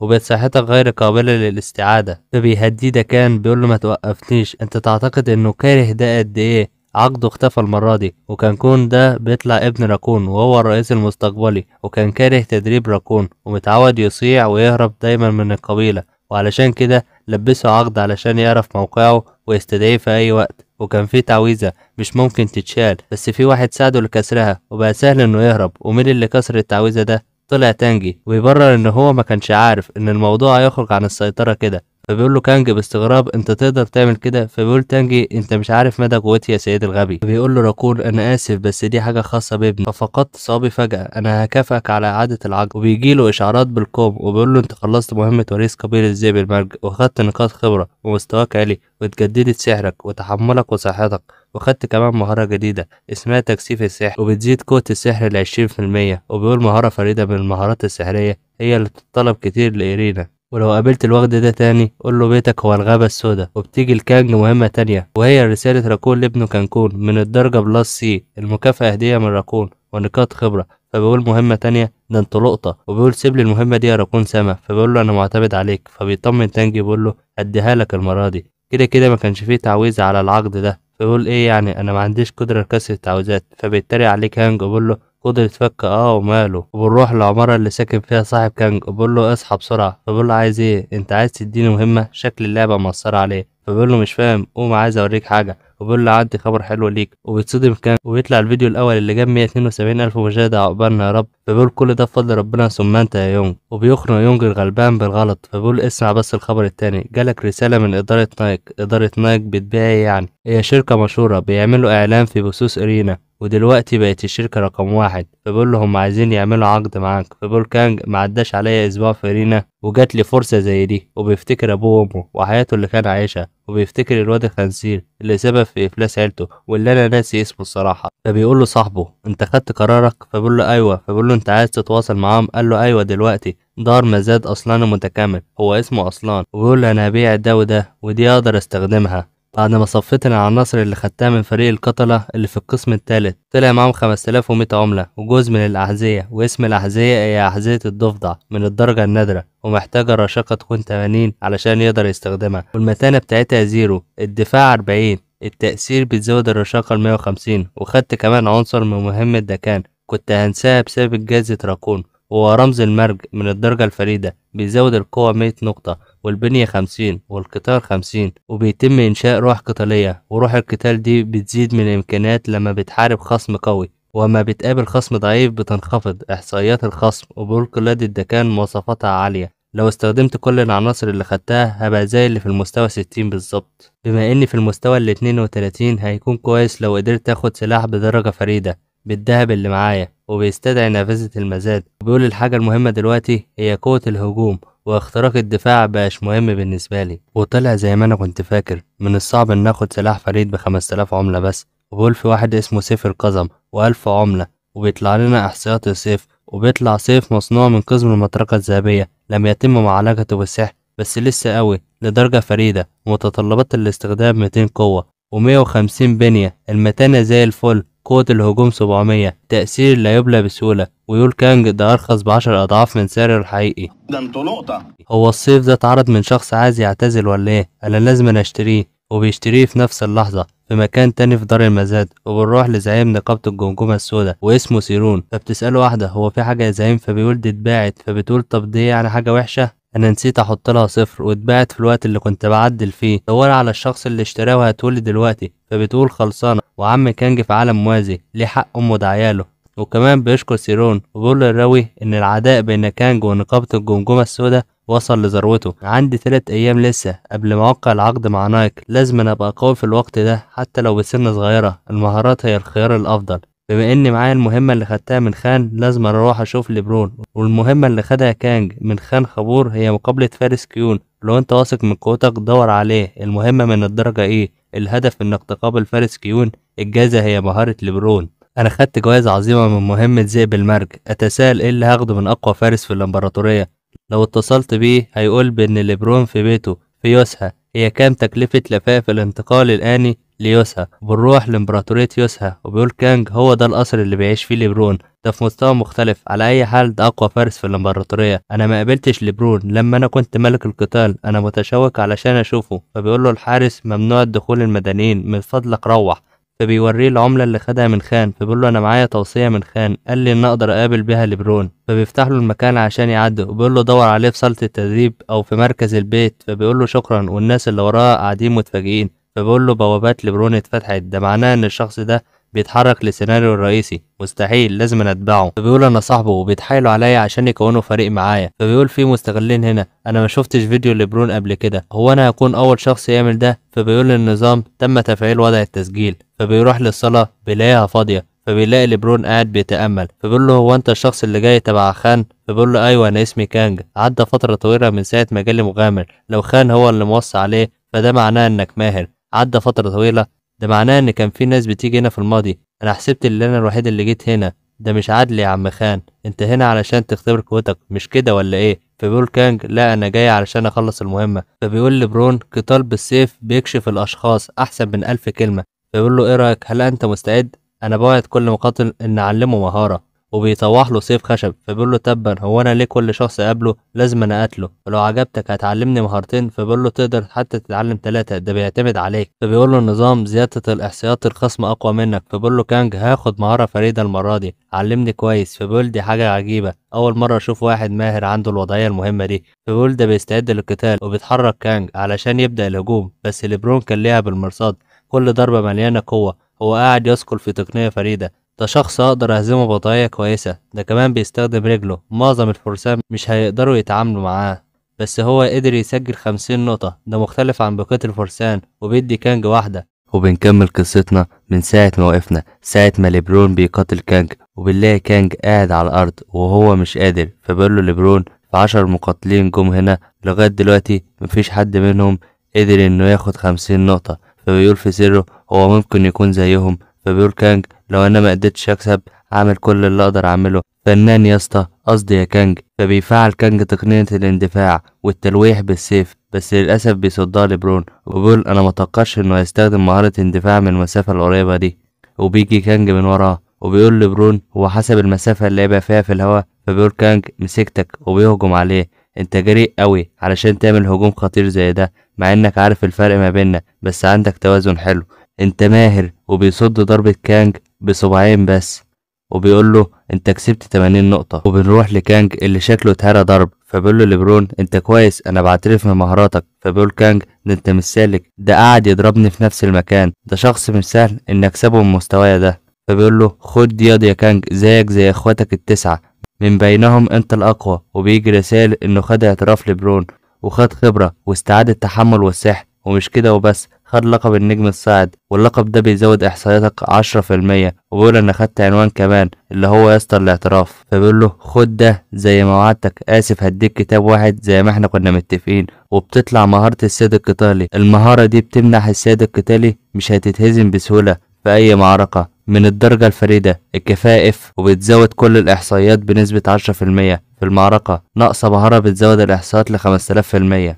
وبقت صحتك غير قابلة للاستعادة فبيهديه ده كان بيقول له ما توقفنيش انت تعتقد انه كاره ده قد ايه عقده اختفى المرة دي وكان كون ده بيطلع ابن راكون وهو الرئيس المستقبلي وكان كاره تدريب راكون ومتعود يصيع ويهرب دايما من القبيلة وعلشان كده لبسه عقد علشان يعرف موقعه ويستدعيه في أي وقت وكان في تعويذة مش ممكن تتشال بس في واحد ساعده لكسرها وبقى سهل انه يهرب ومين اللي كسر التعويذة ده طلع تانجي ويبرر ان هو ما كانش عارف ان الموضوع هيخرج عن السيطرة كده فبيقول له كانج باستغراب انت تقدر تعمل كده فبيقول تانجي انت مش عارف مدى قوتي يا سيد الغبي فبيقول له راكون انا اسف بس دي حاجه خاصه بابني ففقدت صابي فجاه انا هكافئك على اعاده العقد وبيجي له اشعارات بالكوم وبيقول له انت خلصت مهمه وريث قبيله ذئب المرج واخدت نقاط خبره ومستواك عالي وتجددت سحرك وتحملك وصحتك وخدت كمان مهارة جديدة اسمها تكثيف السحر وبتزيد قوة السحر لعشرين في المية وبيقول مهارة فريدة من المهارات السحرية هي اللي بتطلب كتير لإيرينا ولو قابلت الوغد ده تاني قول له بيتك هو الغابة السوداء وبتيجي الكانج مهمة تانية وهي رسالة راكون لابنه كانكون من الدرجة بلس سي المكافأة هدية من راكون ونقاط خبرة فبيقول مهمة تانية ده انت لقطة وبيقول سيب لي المهمة دي يا راكون سما فبيقول له أنا معتمد عليك فبيطمن تانجي بيقول له أديها لك المرة دي كده كده ما كانش فيه تعويذة على العقد ده فبيقول إيه يعني أنا ما عنديش قدرة لكسر التعويذات فبيتريق عليك هانج وبيقول له قدر يتفك اه وماله وبنروح العمارة اللي ساكن فيها صاحب كانج وبقول له اصحى بسرعة فبقول له عايز ايه انت عايز تديني مهمة شكل اللعبة مأثرة عليه فبقول له مش فاهم قوم عايز اوريك حاجة وبقول له عندي خبر حلو ليك وبيتصدم كان وبيطلع الفيديو الاول اللي جاب 172 الف مشاهدة عقبالنا يا رب فبيقول كل ده بفضل ربنا ثم انت يا يونج وبيخنق يونج الغلبان بالغلط فبيقول اسمع بس الخبر التاني جالك رسالة من إدارة نايك إدارة نايك بتبيع يعني هي شركة مشهورة بيعملوا إعلان في بثوث أرينا ودلوقتي بقت الشركة رقم واحد فبقول له عايزين يعملوا عقد معاك فبقول كانج ما عداش عليا أسبوع في أرينا وجات لي فرصة زي دي وبيفتكر أبوه وأمه وحياته اللي كان عايشها وبيفتكر الواد الخنزير اللي سبب في إفلاس عيلته واللي أنا ناسي اسمه الصراحة فبيقول له صاحبه أنت خدت قرارك فبقول له أيوه فبقول له له انت عايز تتواصل معاهم قال له ايوه دلوقتي دار مزاد اصلان متكامل هو اسمه اصلان وبيقول له انا هبيع ده وده ودي اقدر استخدمها بعد ما صفيت العناصر اللي خدتها من فريق القتلة اللي في القسم الثالث طلع معاهم 5100 عملة وجزء من الأحذية واسم الأحذية هي أحذية الضفدع من الدرجة النادرة ومحتاجة رشاقة تكون 80 علشان يقدر يستخدمها والمتانة بتاعتها زيرو الدفاع 40 التأثير بتزود الرشاقة ل 150 وخدت كمان عنصر من مهمة دكان كنت هنساها بسبب جهاز تراكون وهو رمز المرج من الدرجة الفريدة بيزود القوة 100 نقطة والبنية 50 والقطار 50 وبيتم إنشاء روح قتالية وروح القتال دي بتزيد من الإمكانيات لما بتحارب خصم قوي وما بتقابل خصم ضعيف بتنخفض إحصائيات الخصم وبالقلاد الدكان مواصفاتها عالية لو استخدمت كل العناصر اللي خدتها هبقى زي اللي في المستوى 60 بالظبط بما اني في المستوى ال 32 هيكون كويس لو قدرت اخد سلاح بدرجة فريدة بالذهب اللي معايا وبيستدعي نافذة المزاد وبيقول الحاجة المهمة دلوقتي هي قوة الهجوم واختراق الدفاع بقاش مهم بالنسبة لي وطلع زي ما أنا كنت فاكر من الصعب إن ناخد سلاح فريد بخمسة آلاف عملة بس وبيقول في واحد اسمه سيف القزم وألف عملة وبيطلع لنا احصائيات السيف وبيطلع سيف مصنوع من قزم المطرقة الذهبية لم يتم معالجته بالسحر بس لسه قوي لدرجة فريدة متطلبات الاستخدام 200 قوة و150 بنية المتانة زي الفل قوة الهجوم 700 تأثير لا يبلى بسهولة ويقول كانج ده أرخص بعشر أضعاف من سعره الحقيقي ده انتوا نقطة هو الصيف ده اتعرض من شخص عايز يعتزل ولا إيه؟ أنا لازم أنا أشتريه وبيشتريه في نفس اللحظة في مكان تاني في دار المزاد وبنروح لزعيم نقابة الجمجمة السوداء واسمه سيرون فبتسأله واحدة هو في حاجة يا زعيم فبيقول دي اتباعت فبتقول طب دي يعني حاجة وحشة انا نسيت احط لها صفر واتباعت في الوقت اللي كنت بعدل فيه دور على الشخص اللي اشتراه وهتقولي دلوقتي فبتقول خلصانه وعم كانج في عالم موازي ليه حق امه دعياله وكمان بيشكر سيرون وبيقول للراوي ان العداء بين كانج ونقابه الجمجمه السوداء وصل لذروته عندي ثلاث ايام لسه قبل ما اوقع العقد مع نايك لازم ابقى قوي في الوقت ده حتى لو بسن صغيره المهارات هي الخيار الافضل بما ان معايا المهمة اللي خدتها من خان لازم اروح اشوف لبرون والمهمة اللي خدها كانج من خان خابور هي مقابلة فارس كيون لو انت واثق من قوتك دور عليه المهمة من الدرجة ايه الهدف انك تقابل فارس كيون الجائزة هي مهارة لبرون انا خدت جوائز عظيمة من مهمة ذئب المرج اتساءل ايه اللي هاخده من اقوى فارس في الامبراطورية لو اتصلت بيه هيقول بان لبرون في بيته في يوسها هي كام تكلفة لفاف الانتقال الآني ليوسها وبنروح لامبراطورية يوسها وبيقول كانج هو ده القصر اللي بيعيش فيه ليبرون ده في مستوى مختلف على اي حال ده اقوى فارس في الامبراطورية انا ما قابلتش ليبرون لما انا كنت ملك القتال انا متشوق علشان اشوفه فبيقول له الحارس ممنوع الدخول المدنيين من فضلك روح فبيوريه العملة اللي خدها من خان فبيقول له أنا معايا توصية من خان قال لي إن أقدر أقابل بيها لبرون فبيفتح له المكان عشان يعدي وبيقول له دور عليه في صالة التدريب أو في مركز البيت فبيقول له شكرا والناس اللي وراه قاعدين متفاجئين فبيقول له بوابات لبرون اتفتحت ده معناه ان الشخص ده بيتحرك للسيناريو الرئيسي مستحيل لازم اتبعه فبيقول انا صاحبه وبيتحايلوا عليا عشان يكونوا فريق معايا فبيقول في مستغلين هنا انا ما شفتش فيديو لبرون قبل كده هو انا هكون اول شخص يعمل ده فبيقول للنظام تم تفعيل وضع التسجيل فبيروح للصلاه بيلاقيها فاضيه فبيلاقي لبرون قاعد بيتامل فبيقول له هو انت الشخص اللي جاي تبع خان فبيقول له ايوه انا اسمي كانج عدى فتره طويله من ساعه ما جالي مغامر لو خان هو اللي موصي عليه فده معناه انك ماهر عدى فترة طويلة ده معناه إن كان في ناس بتيجي هنا في الماضي أنا حسبت إن أنا الوحيد اللي جيت هنا ده مش عدل يا عم خان أنت هنا علشان تختبر قوتك مش كده ولا إيه فبيقول كانج لا أنا جاي علشان أخلص المهمة فبيقول لبرون قتال بالسيف بيكشف الأشخاص أحسن من ألف كلمة فبيقول له إيه رأيك هل أنت مستعد أنا بوعد كل مقاتل إن أعلمه مهارة وبيطوح له سيف خشب فبيقول له تبا هو انا ليه كل شخص قابله لازم انا اقتله فلو عجبتك هتعلمني مهارتين فبيقول له تقدر حتى تتعلم ثلاثه ده بيعتمد عليك فبيقول له النظام زياده الاحصائيات الخصم اقوى منك فبيقول له كانج هاخد مهاره فريده المره دي علمني كويس فبيقول دي حاجه عجيبه اول مره اشوف واحد ماهر عنده الوضعيه المهمه دي فبيقول ده بيستعد للقتال وبيتحرك كانج علشان يبدا الهجوم بس ليبرون كان ليها بالمرصاد كل ضربه مليانه قوه هو قاعد يسكل في تقنية فريدة ده شخص أقدر أهزمه بطاية كويسة ده كمان بيستخدم رجله معظم الفرسان مش هيقدروا يتعاملوا معاه بس هو قدر يسجل خمسين نقطة ده مختلف عن بقية الفرسان وبيدي كانج واحدة وبنكمل قصتنا من ساعة ما وقفنا ساعة ما ليبرون بيقاتل كانج وبنلاقي كانج قاعد على الأرض وهو مش قادر فبيقول له ليبرون في عشر مقاتلين جم هنا لغاية دلوقتي مفيش حد منهم قدر إنه ياخد خمسين نقطة فبيقول في سره هو ممكن يكون زيهم فبيقول كانج لو انا ما قدرتش اكسب هعمل كل اللي اقدر اعمله فنان يا اسطى قصدي يا كانج فبيفعل كانج تقنية الاندفاع والتلويح بالسيف بس للأسف بيصدها لبرون وبيقول أنا متوقعش إنه هيستخدم مهارة اندفاع من المسافة القريبة دي وبيجي كانج من وراه وبيقول لبرون هو حسب المسافة اللي هيبقى فيها في الهواء فبيقول كانج مسكتك وبيهجم عليه انت جريء قوي علشان تعمل هجوم خطير زي ده مع انك عارف الفرق ما بيننا بس عندك توازن حلو انت ماهر وبيصد ضربة كانج بصباعين بس وبيقول له انت كسبت 80 نقطة وبنروح لكانج اللي شكله اتهرى ضرب فبيقول له لبرون انت كويس انا بعترف بمهاراتك فبيقول كانج ده انت مش سالك ده قاعد يضربني في نفس المكان ده شخص مش سهل انك اكسبه من مستوايا ده فبيقول له خد دي يا كانج زيك زي اخواتك التسعة من بينهم انت الاقوى وبيجي رسالة انه خد اعتراف لبرون وخد خبرة واستعاد التحمل والسحر ومش كده وبس خد لقب النجم الصاعد واللقب ده بيزود احصائياتك 10% وبيقول انا خدت عنوان كمان اللي هو يستر الاعتراف فبيقول له خد ده زي ما وعدتك اسف هديك كتاب واحد زي ما احنا كنا متفقين وبتطلع مهارة السيد القتالي المهارة دي بتمنح السيد القتالي مش هتتهزم بسهولة في اي معركة من الدرجة الفريدة الكفاءة اف وبتزود كل الاحصائيات بنسبة 10% في المعركة ناقصة مهارة بتزود الاحصائيات ل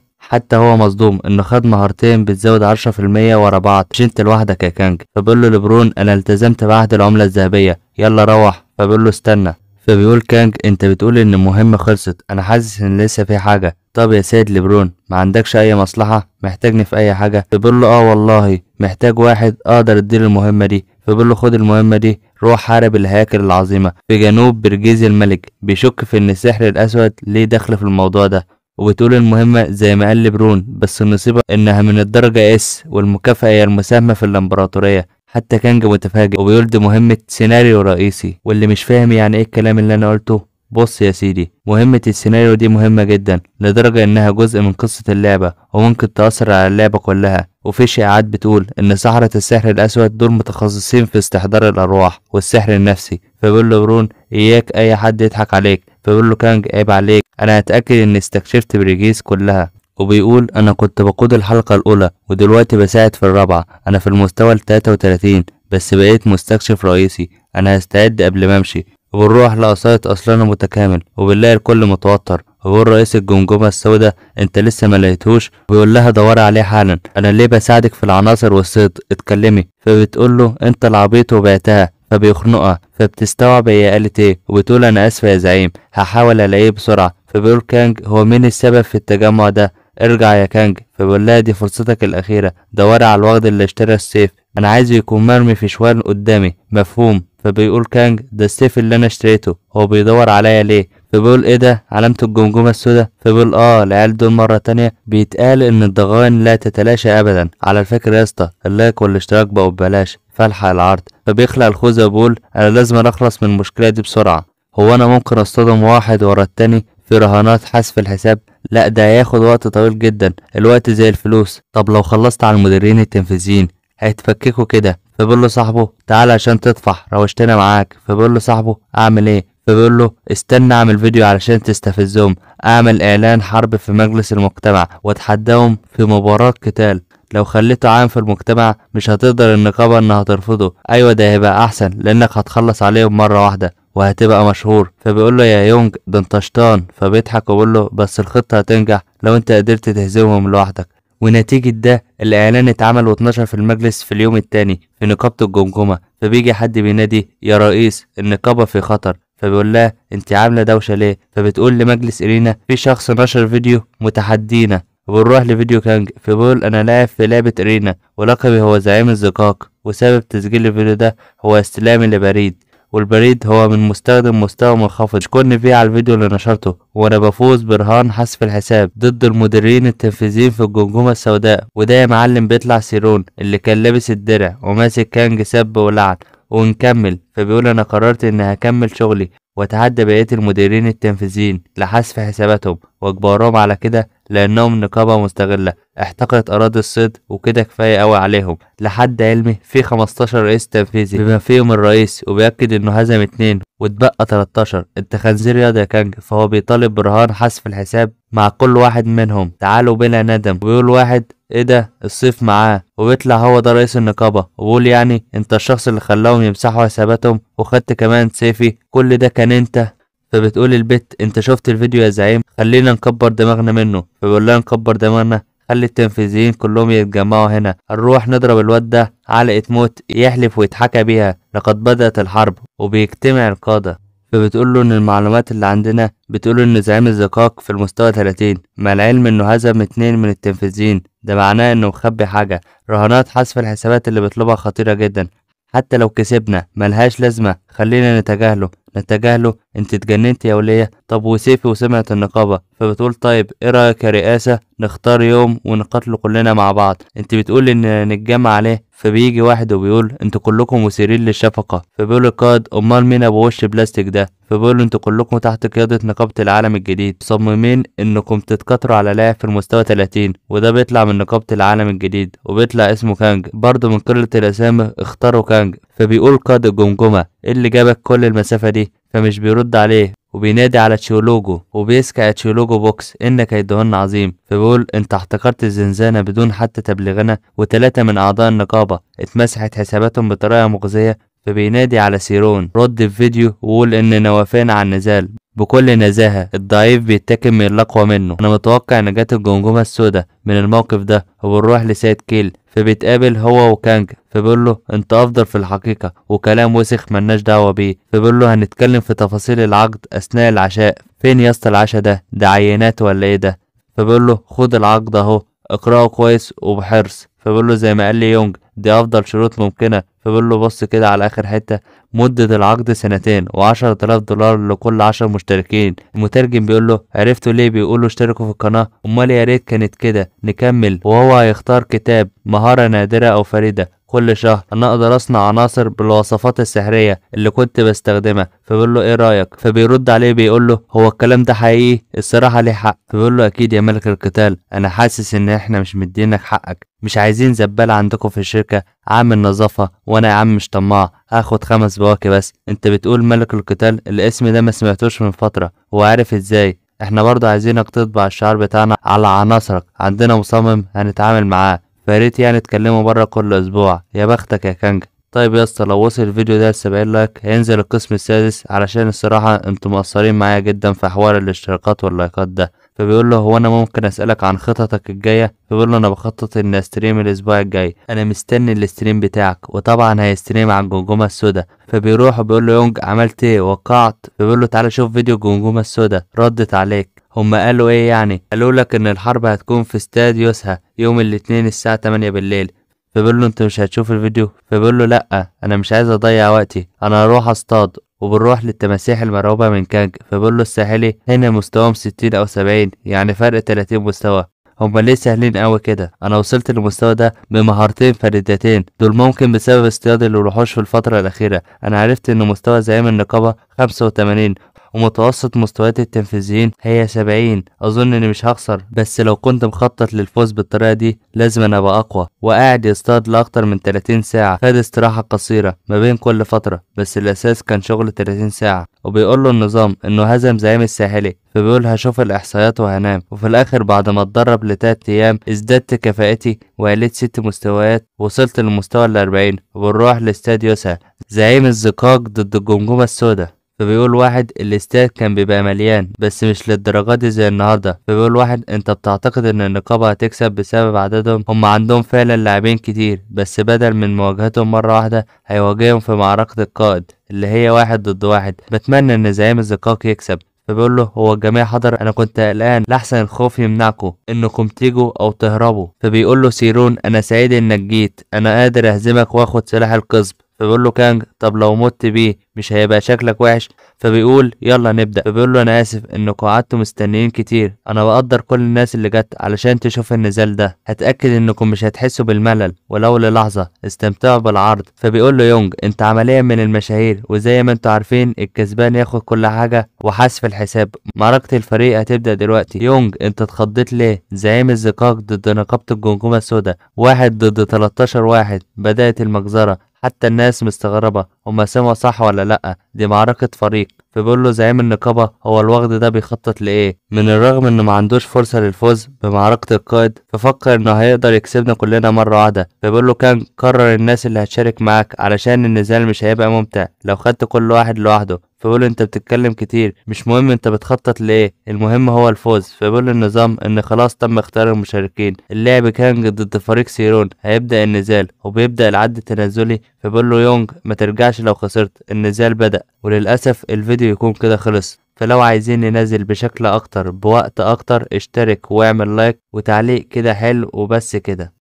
5000% حتى هو مصدوم انه خد مهارتين بتزود 10% ورا بعض مش انت لوحدك يا كانج فبيقول له لبرون انا التزمت بعهد العملة الذهبية يلا روح فبيقول له استنى فبيقول كانج انت بتقول ان المهمة خلصت انا حاسس ان لسه في حاجة طب يا سيد لبرون ما عندكش اي مصلحة محتاجني في اي حاجة فبيقول له اه والله محتاج واحد اقدر اديله المهمة دي فبيقول له خد المهمة دي روح حارب الهياكل العظيمة في جنوب برجيز الملك بيشك في ان السحر الاسود ليه دخل في الموضوع ده وبتقول المهمة زي ما قال لبرون بس النصيبة إنها من الدرجة إس والمكافأة هي المساهمة في الإمبراطورية حتى كانج متفاجئ وبيقول دي مهمة سيناريو رئيسي واللي مش فاهم يعني إيه الكلام اللي أنا قلته بص يا سيدي مهمة السيناريو دي مهمة جدا لدرجة انها جزء من قصة اللعبة وممكن تأثر على اللعبة كلها وفي شائعات بتقول ان سحرة السحر الاسود دول متخصصين في استحضار الارواح والسحر النفسي فبيقول له برون اياك اي حد يضحك عليك فبيقول له كانج عيب عليك انا هتاكد اني استكشفت بريجيس كلها وبيقول انا كنت بقود الحلقه الاولى ودلوقتي بساعد في الرابعه انا في المستوى ال 33 بس بقيت مستكشف رئيسي انا هستعد قبل ما امشي وبنروح لقصايد أصلنا متكامل وبنلاقي الكل متوتر وبيقول رئيس الجمجمة السوداء انت لسه ما لقيتهوش بيقول لها دوري عليه حالا انا ليه بساعدك في العناصر والصيد اتكلمي فبتقول له انت العبيط وبعتها فبيخنقها فبتستوعب هي قالت ايه وبتقول انا اسفه يا زعيم هحاول الاقيه بسرعه فبيقول كانج هو مين السبب في التجمع ده ارجع يا كانج فبيقول لها دي فرصتك الاخيره دوري على الواد اللي اشترى السيف انا عايزه يكون مرمي في شوال قدامي مفهوم فبيقول كانج ده السيف اللي انا اشتريته هو بيدور عليا ليه فبقول ايه ده علامة الجمجمة السوداء فبقول اه العيال دول مرة تانية بيتقال ان الضغائن لا تتلاشى ابدا على الفكرة يا اسطى اللايك والاشتراك بقوا ببلاش فالحق العرض فبيخلع الخوذة وبيقول انا لازم اخلص من المشكلة دي بسرعة هو انا ممكن اصطدم واحد ورا التاني في رهانات حذف الحساب لا ده هياخد وقت طويل جدا الوقت زي الفلوس طب لو خلصت على المديرين التنفيذيين هيتفككوا كده فبيقول له صاحبه تعالى عشان تطفح روشتنا معاك فبيقول له صاحبه اعمل ايه فبيقول له استنى اعمل فيديو علشان تستفزهم اعمل اعلان حرب في مجلس المجتمع واتحداهم في مباراة قتال لو خليته عام في المجتمع مش هتقدر النقابة انها ترفضه ايوه ده هيبقى احسن لانك هتخلص عليهم مرة واحدة وهتبقى مشهور فبيقول له يا يونج ده انت شطان فبيضحك وبيقول له بس الخطة هتنجح لو انت قدرت تهزمهم لوحدك ونتيجة ده الإعلان اتعمل واتنشر في المجلس في اليوم التاني في نقابة الجمجمة فبيجي حد بينادي يا رئيس النقابة في خطر فبيقول لها انت عامله دوشه ليه فبتقول لمجلس ارينا في شخص نشر فيديو متحدينا وبنروح لفيديو كانج فبيقول انا لاعب في لعبه ارينا ولقبي هو زعيم الزقاق وسبب تسجيل الفيديو ده هو استلامي لبريد والبريد هو من مستخدم مستوى منخفض شكرني فيه على الفيديو اللي نشرته وانا بفوز برهان حذف الحساب ضد المديرين التنفيذيين في الجمجمه السوداء وده يا معلم بيطلع سيرون اللي كان لابس الدرع وماسك كانج سب ولعن ونكمل فبيقول انا قررت ان هكمل شغلي واتعدى بقيه المديرين التنفيذيين لحذف حساباتهم واجبرهم على كده لأنهم نقابة مستغلة احتقرت أراضي الصيد وكده كفاية قوي عليهم لحد علمي في 15 رئيس تنفيذي بما فيهم الرئيس وبيأكد إنه هزم اتنين واتبقى 13 أنت خنزير ياض يا كانج فهو بيطالب برهان حذف الحساب مع كل واحد منهم تعالوا بلا ندم ويقول واحد ايه ده الصيف معاه وبيطلع هو ده رئيس النقابة وبيقول يعني انت الشخص اللي خلاهم يمسحوا حساباتهم وخدت كمان سيفي كل ده كان انت فبتقول البت انت شفت الفيديو يا زعيم خلينا نكبر دماغنا منه فبقول لها نكبر دماغنا خلي التنفيذيين كلهم يتجمعوا هنا هنروح نضرب الواد ده علقة موت يحلف ويتحكى بيها لقد بدأت الحرب وبيجتمع القادة فبتقول له ان المعلومات اللي عندنا بتقول ان زعيم الزقاق في المستوى 30 مع العلم انه هزم اتنين من التنفيذيين ده معناه انه مخبي حاجة رهانات حذف الحسابات اللي بيطلبها خطيرة جدا حتى لو كسبنا ملهاش لازمة خلينا نتجاهله نتجاهله انت اتجننت يا ولية طب وسيفي وسمعت النقابة فبتقول طيب ايه رأيك يا رئاسة نختار يوم ونقاتله كلنا مع بعض انت بتقول ان نتجمع عليه فبيجي واحد وبيقول انتوا كلكم مثيرين للشفقة فبيقول القائد امال مين ابو وش بلاستيك ده فبيقول انتوا كلكم تحت قيادة نقابة العالم الجديد مصممين انكم تتكتروا على لاعب في المستوى 30 وده بيطلع من نقابة العالم الجديد وبيطلع اسمه كانج برضه من قلة الاسامي اختاروا كانج فبيقول قائد الجمجمة ايه اللي جابك كل المسافة دي فمش بيرد عليه وبينادي على تشيولوجو وبيسكى تشيولوجو بوكس انك يدهن عظيم فبيقول انت احتقرت الزنزانه بدون حتى تبلغنا وثلاثه من اعضاء النقابه اتمسحت حساباتهم بطريقه مخزيه فبينادي على سيرون رد في فيديو وقول ان نوافقنا على النزال بكل نزاهة الضعيف بيتاكم من الأقوى منه أنا متوقع نجاة الجمجمة السوداء من الموقف ده وبنروح لسيد كيل فبيتقابل هو وكانج فبيقول له انت افضل في الحقيقه وكلام وسخ ملناش دعوه بيه فبيقول له هنتكلم في تفاصيل العقد اثناء العشاء فين يا اسطى العشاء ده ده عينات ولا ايه ده فبيقول له خد العقد اهو اقراه كويس وبحرص فبيقول له زي ما قال لي يونج دي افضل شروط ممكنه فبقول له بص كده على اخر حته مده العقد سنتين وعشرة آلاف دولار لكل عشر مشتركين المترجم بيقول له عرفتوا ليه بيقول له اشتركوا في القناه امال يا ريت كانت كده نكمل وهو هيختار كتاب مهاره نادره او فريده كل شهر انا اقدر اصنع عناصر بالوصفات السحريه اللي كنت بستخدمها فبقول له ايه رايك فبيرد عليه بيقول له هو الكلام ده حقيقي الصراحه ليه حق فبيقول له اكيد يا ملك القتال انا حاسس ان احنا مش مدينك حقك مش عايزين زبال عندكم في الشركه عامل نظافه وانا يا عم مش طماع هاخد خمس بواكي بس انت بتقول ملك القتال الاسم ده ما سمعتوش من فتره هو عارف ازاي احنا برضه عايزينك تطبع الشعار بتاعنا على عناصرك عندنا مصمم هنتعامل معاه فياريت يعني تكلمه بره كل اسبوع يا بختك يا كانجا طيب يا اسطى لو وصل الفيديو ده لسبعين لايك هينزل القسم السادس علشان الصراحة انتم مقصرين معايا جدا في حوار الاشتراكات واللايكات ده فبيقول له هو انا ممكن اسألك عن خططك الجاية فبيقول له انا بخطط اني استريم الاسبوع الجاي انا مستني الاستريم بتاعك وطبعا هيستريم عن الجمجمه السوداء فبيروح وبيقول له يونج عملت ايه وقعت فبيقول له تعالى شوف فيديو الجمجمه السوداء ردت عليك هم قالوا ايه يعني قالوا لك ان الحرب هتكون في استاد يوسها يوم الاثنين الساعه 8 بالليل فبقول له انت مش هتشوف الفيديو فبقول له لا انا مش عايز اضيع وقتي انا هروح اصطاد وبنروح للتماسيح المرعوبة من كانج فبقول له الساحلي هنا مستواهم 60 أو 70 يعني فرق 30 مستوى هما ليه سهلين قوي كده انا وصلت للمستوى ده بمهارتين فريدتين دول ممكن بسبب اصطيادي للوحوش في الفتره الاخيره انا عرفت ان مستوى زعيم النقابه 85 ومتوسط مستويات التنفيذيين هي 70 اظن اني مش هخسر بس لو كنت مخطط للفوز بالطريقه دي لازم انا ابقى اقوى وقاعد يصطاد لاكتر من 30 ساعه خد استراحه قصيره ما بين كل فتره بس الاساس كان شغل 30 ساعه وبيقول له النظام انه هزم زعيم الساحلي فبيقول هشوف الاحصائيات وهنام وفي الاخر بعد ما اتدرب لتلات ايام ازددت كفاءتي وعليت ست مستويات وصلت للمستوى الاربعين وبنروح لاستاد يوسا زعيم الزقاق ضد الجمجمة السوداء فبيقول واحد الاستاد كان بيبقى مليان بس مش للدرجه دي زي النهارده فبيقول واحد انت بتعتقد ان النقابه هتكسب بسبب عددهم هم عندهم فعلا لاعبين كتير بس بدل من مواجهتهم مره واحده هيواجههم في معركه القائد اللي هي واحد ضد واحد بتمنى ان زعيم الزقاق يكسب فبيقول له هو الجميع حضر انا كنت قلقان لحسن الخوف يمنعكم انكم تيجوا او تهربوا فبيقول له سيرون انا سعيد انك جيت انا قادر اهزمك واخد سلاح القصب فبيقول له كانج طب لو مت بيه مش هيبقى شكلك وحش فبيقول يلا نبدا فبيقول له انا اسف انكم قعدتوا مستنيين كتير انا بقدر كل الناس اللي جت علشان تشوف النزال ده هتاكد انكم مش هتحسوا بالملل ولو للحظه استمتعوا بالعرض فبيقول له يونج انت عمليا من المشاهير وزي ما انتوا عارفين الكسبان ياخد كل حاجه وحذف الحساب معركه الفريق هتبدا دلوقتي يونج انت اتخضيت ليه زعيم الزقاق ضد نقابه الجمجمه السوداء واحد ضد 13 واحد بدات المجزره حتى الناس مستغربة هما سمعوا صح ولا لأ دي معركة فريق فبيقول له زعيم النقابة هو الوغد ده بيخطط لإيه من الرغم إنه ما عندوش فرصة للفوز بمعركة القائد ففكر إنه هيقدر يكسبنا كلنا مرة واحدة فبيقول له كان قرر الناس اللي هتشارك معاك علشان النزال مش هيبقى ممتع لو خدت كل واحد لوحده فبيقول انت بتتكلم كتير مش مهم انت بتخطط لايه المهم هو الفوز فبيقول النظام ان خلاص تم اختيار المشاركين اللعب كان ضد فريق سيرون هيبدا النزال وبيبدا العد التنازلي فبيقول له يونج ما ترجعش لو خسرت النزال بدا وللاسف الفيديو يكون كده خلص فلو عايزين ننزل بشكل اكتر بوقت اكتر اشترك واعمل لايك وتعليق كده حلو وبس كده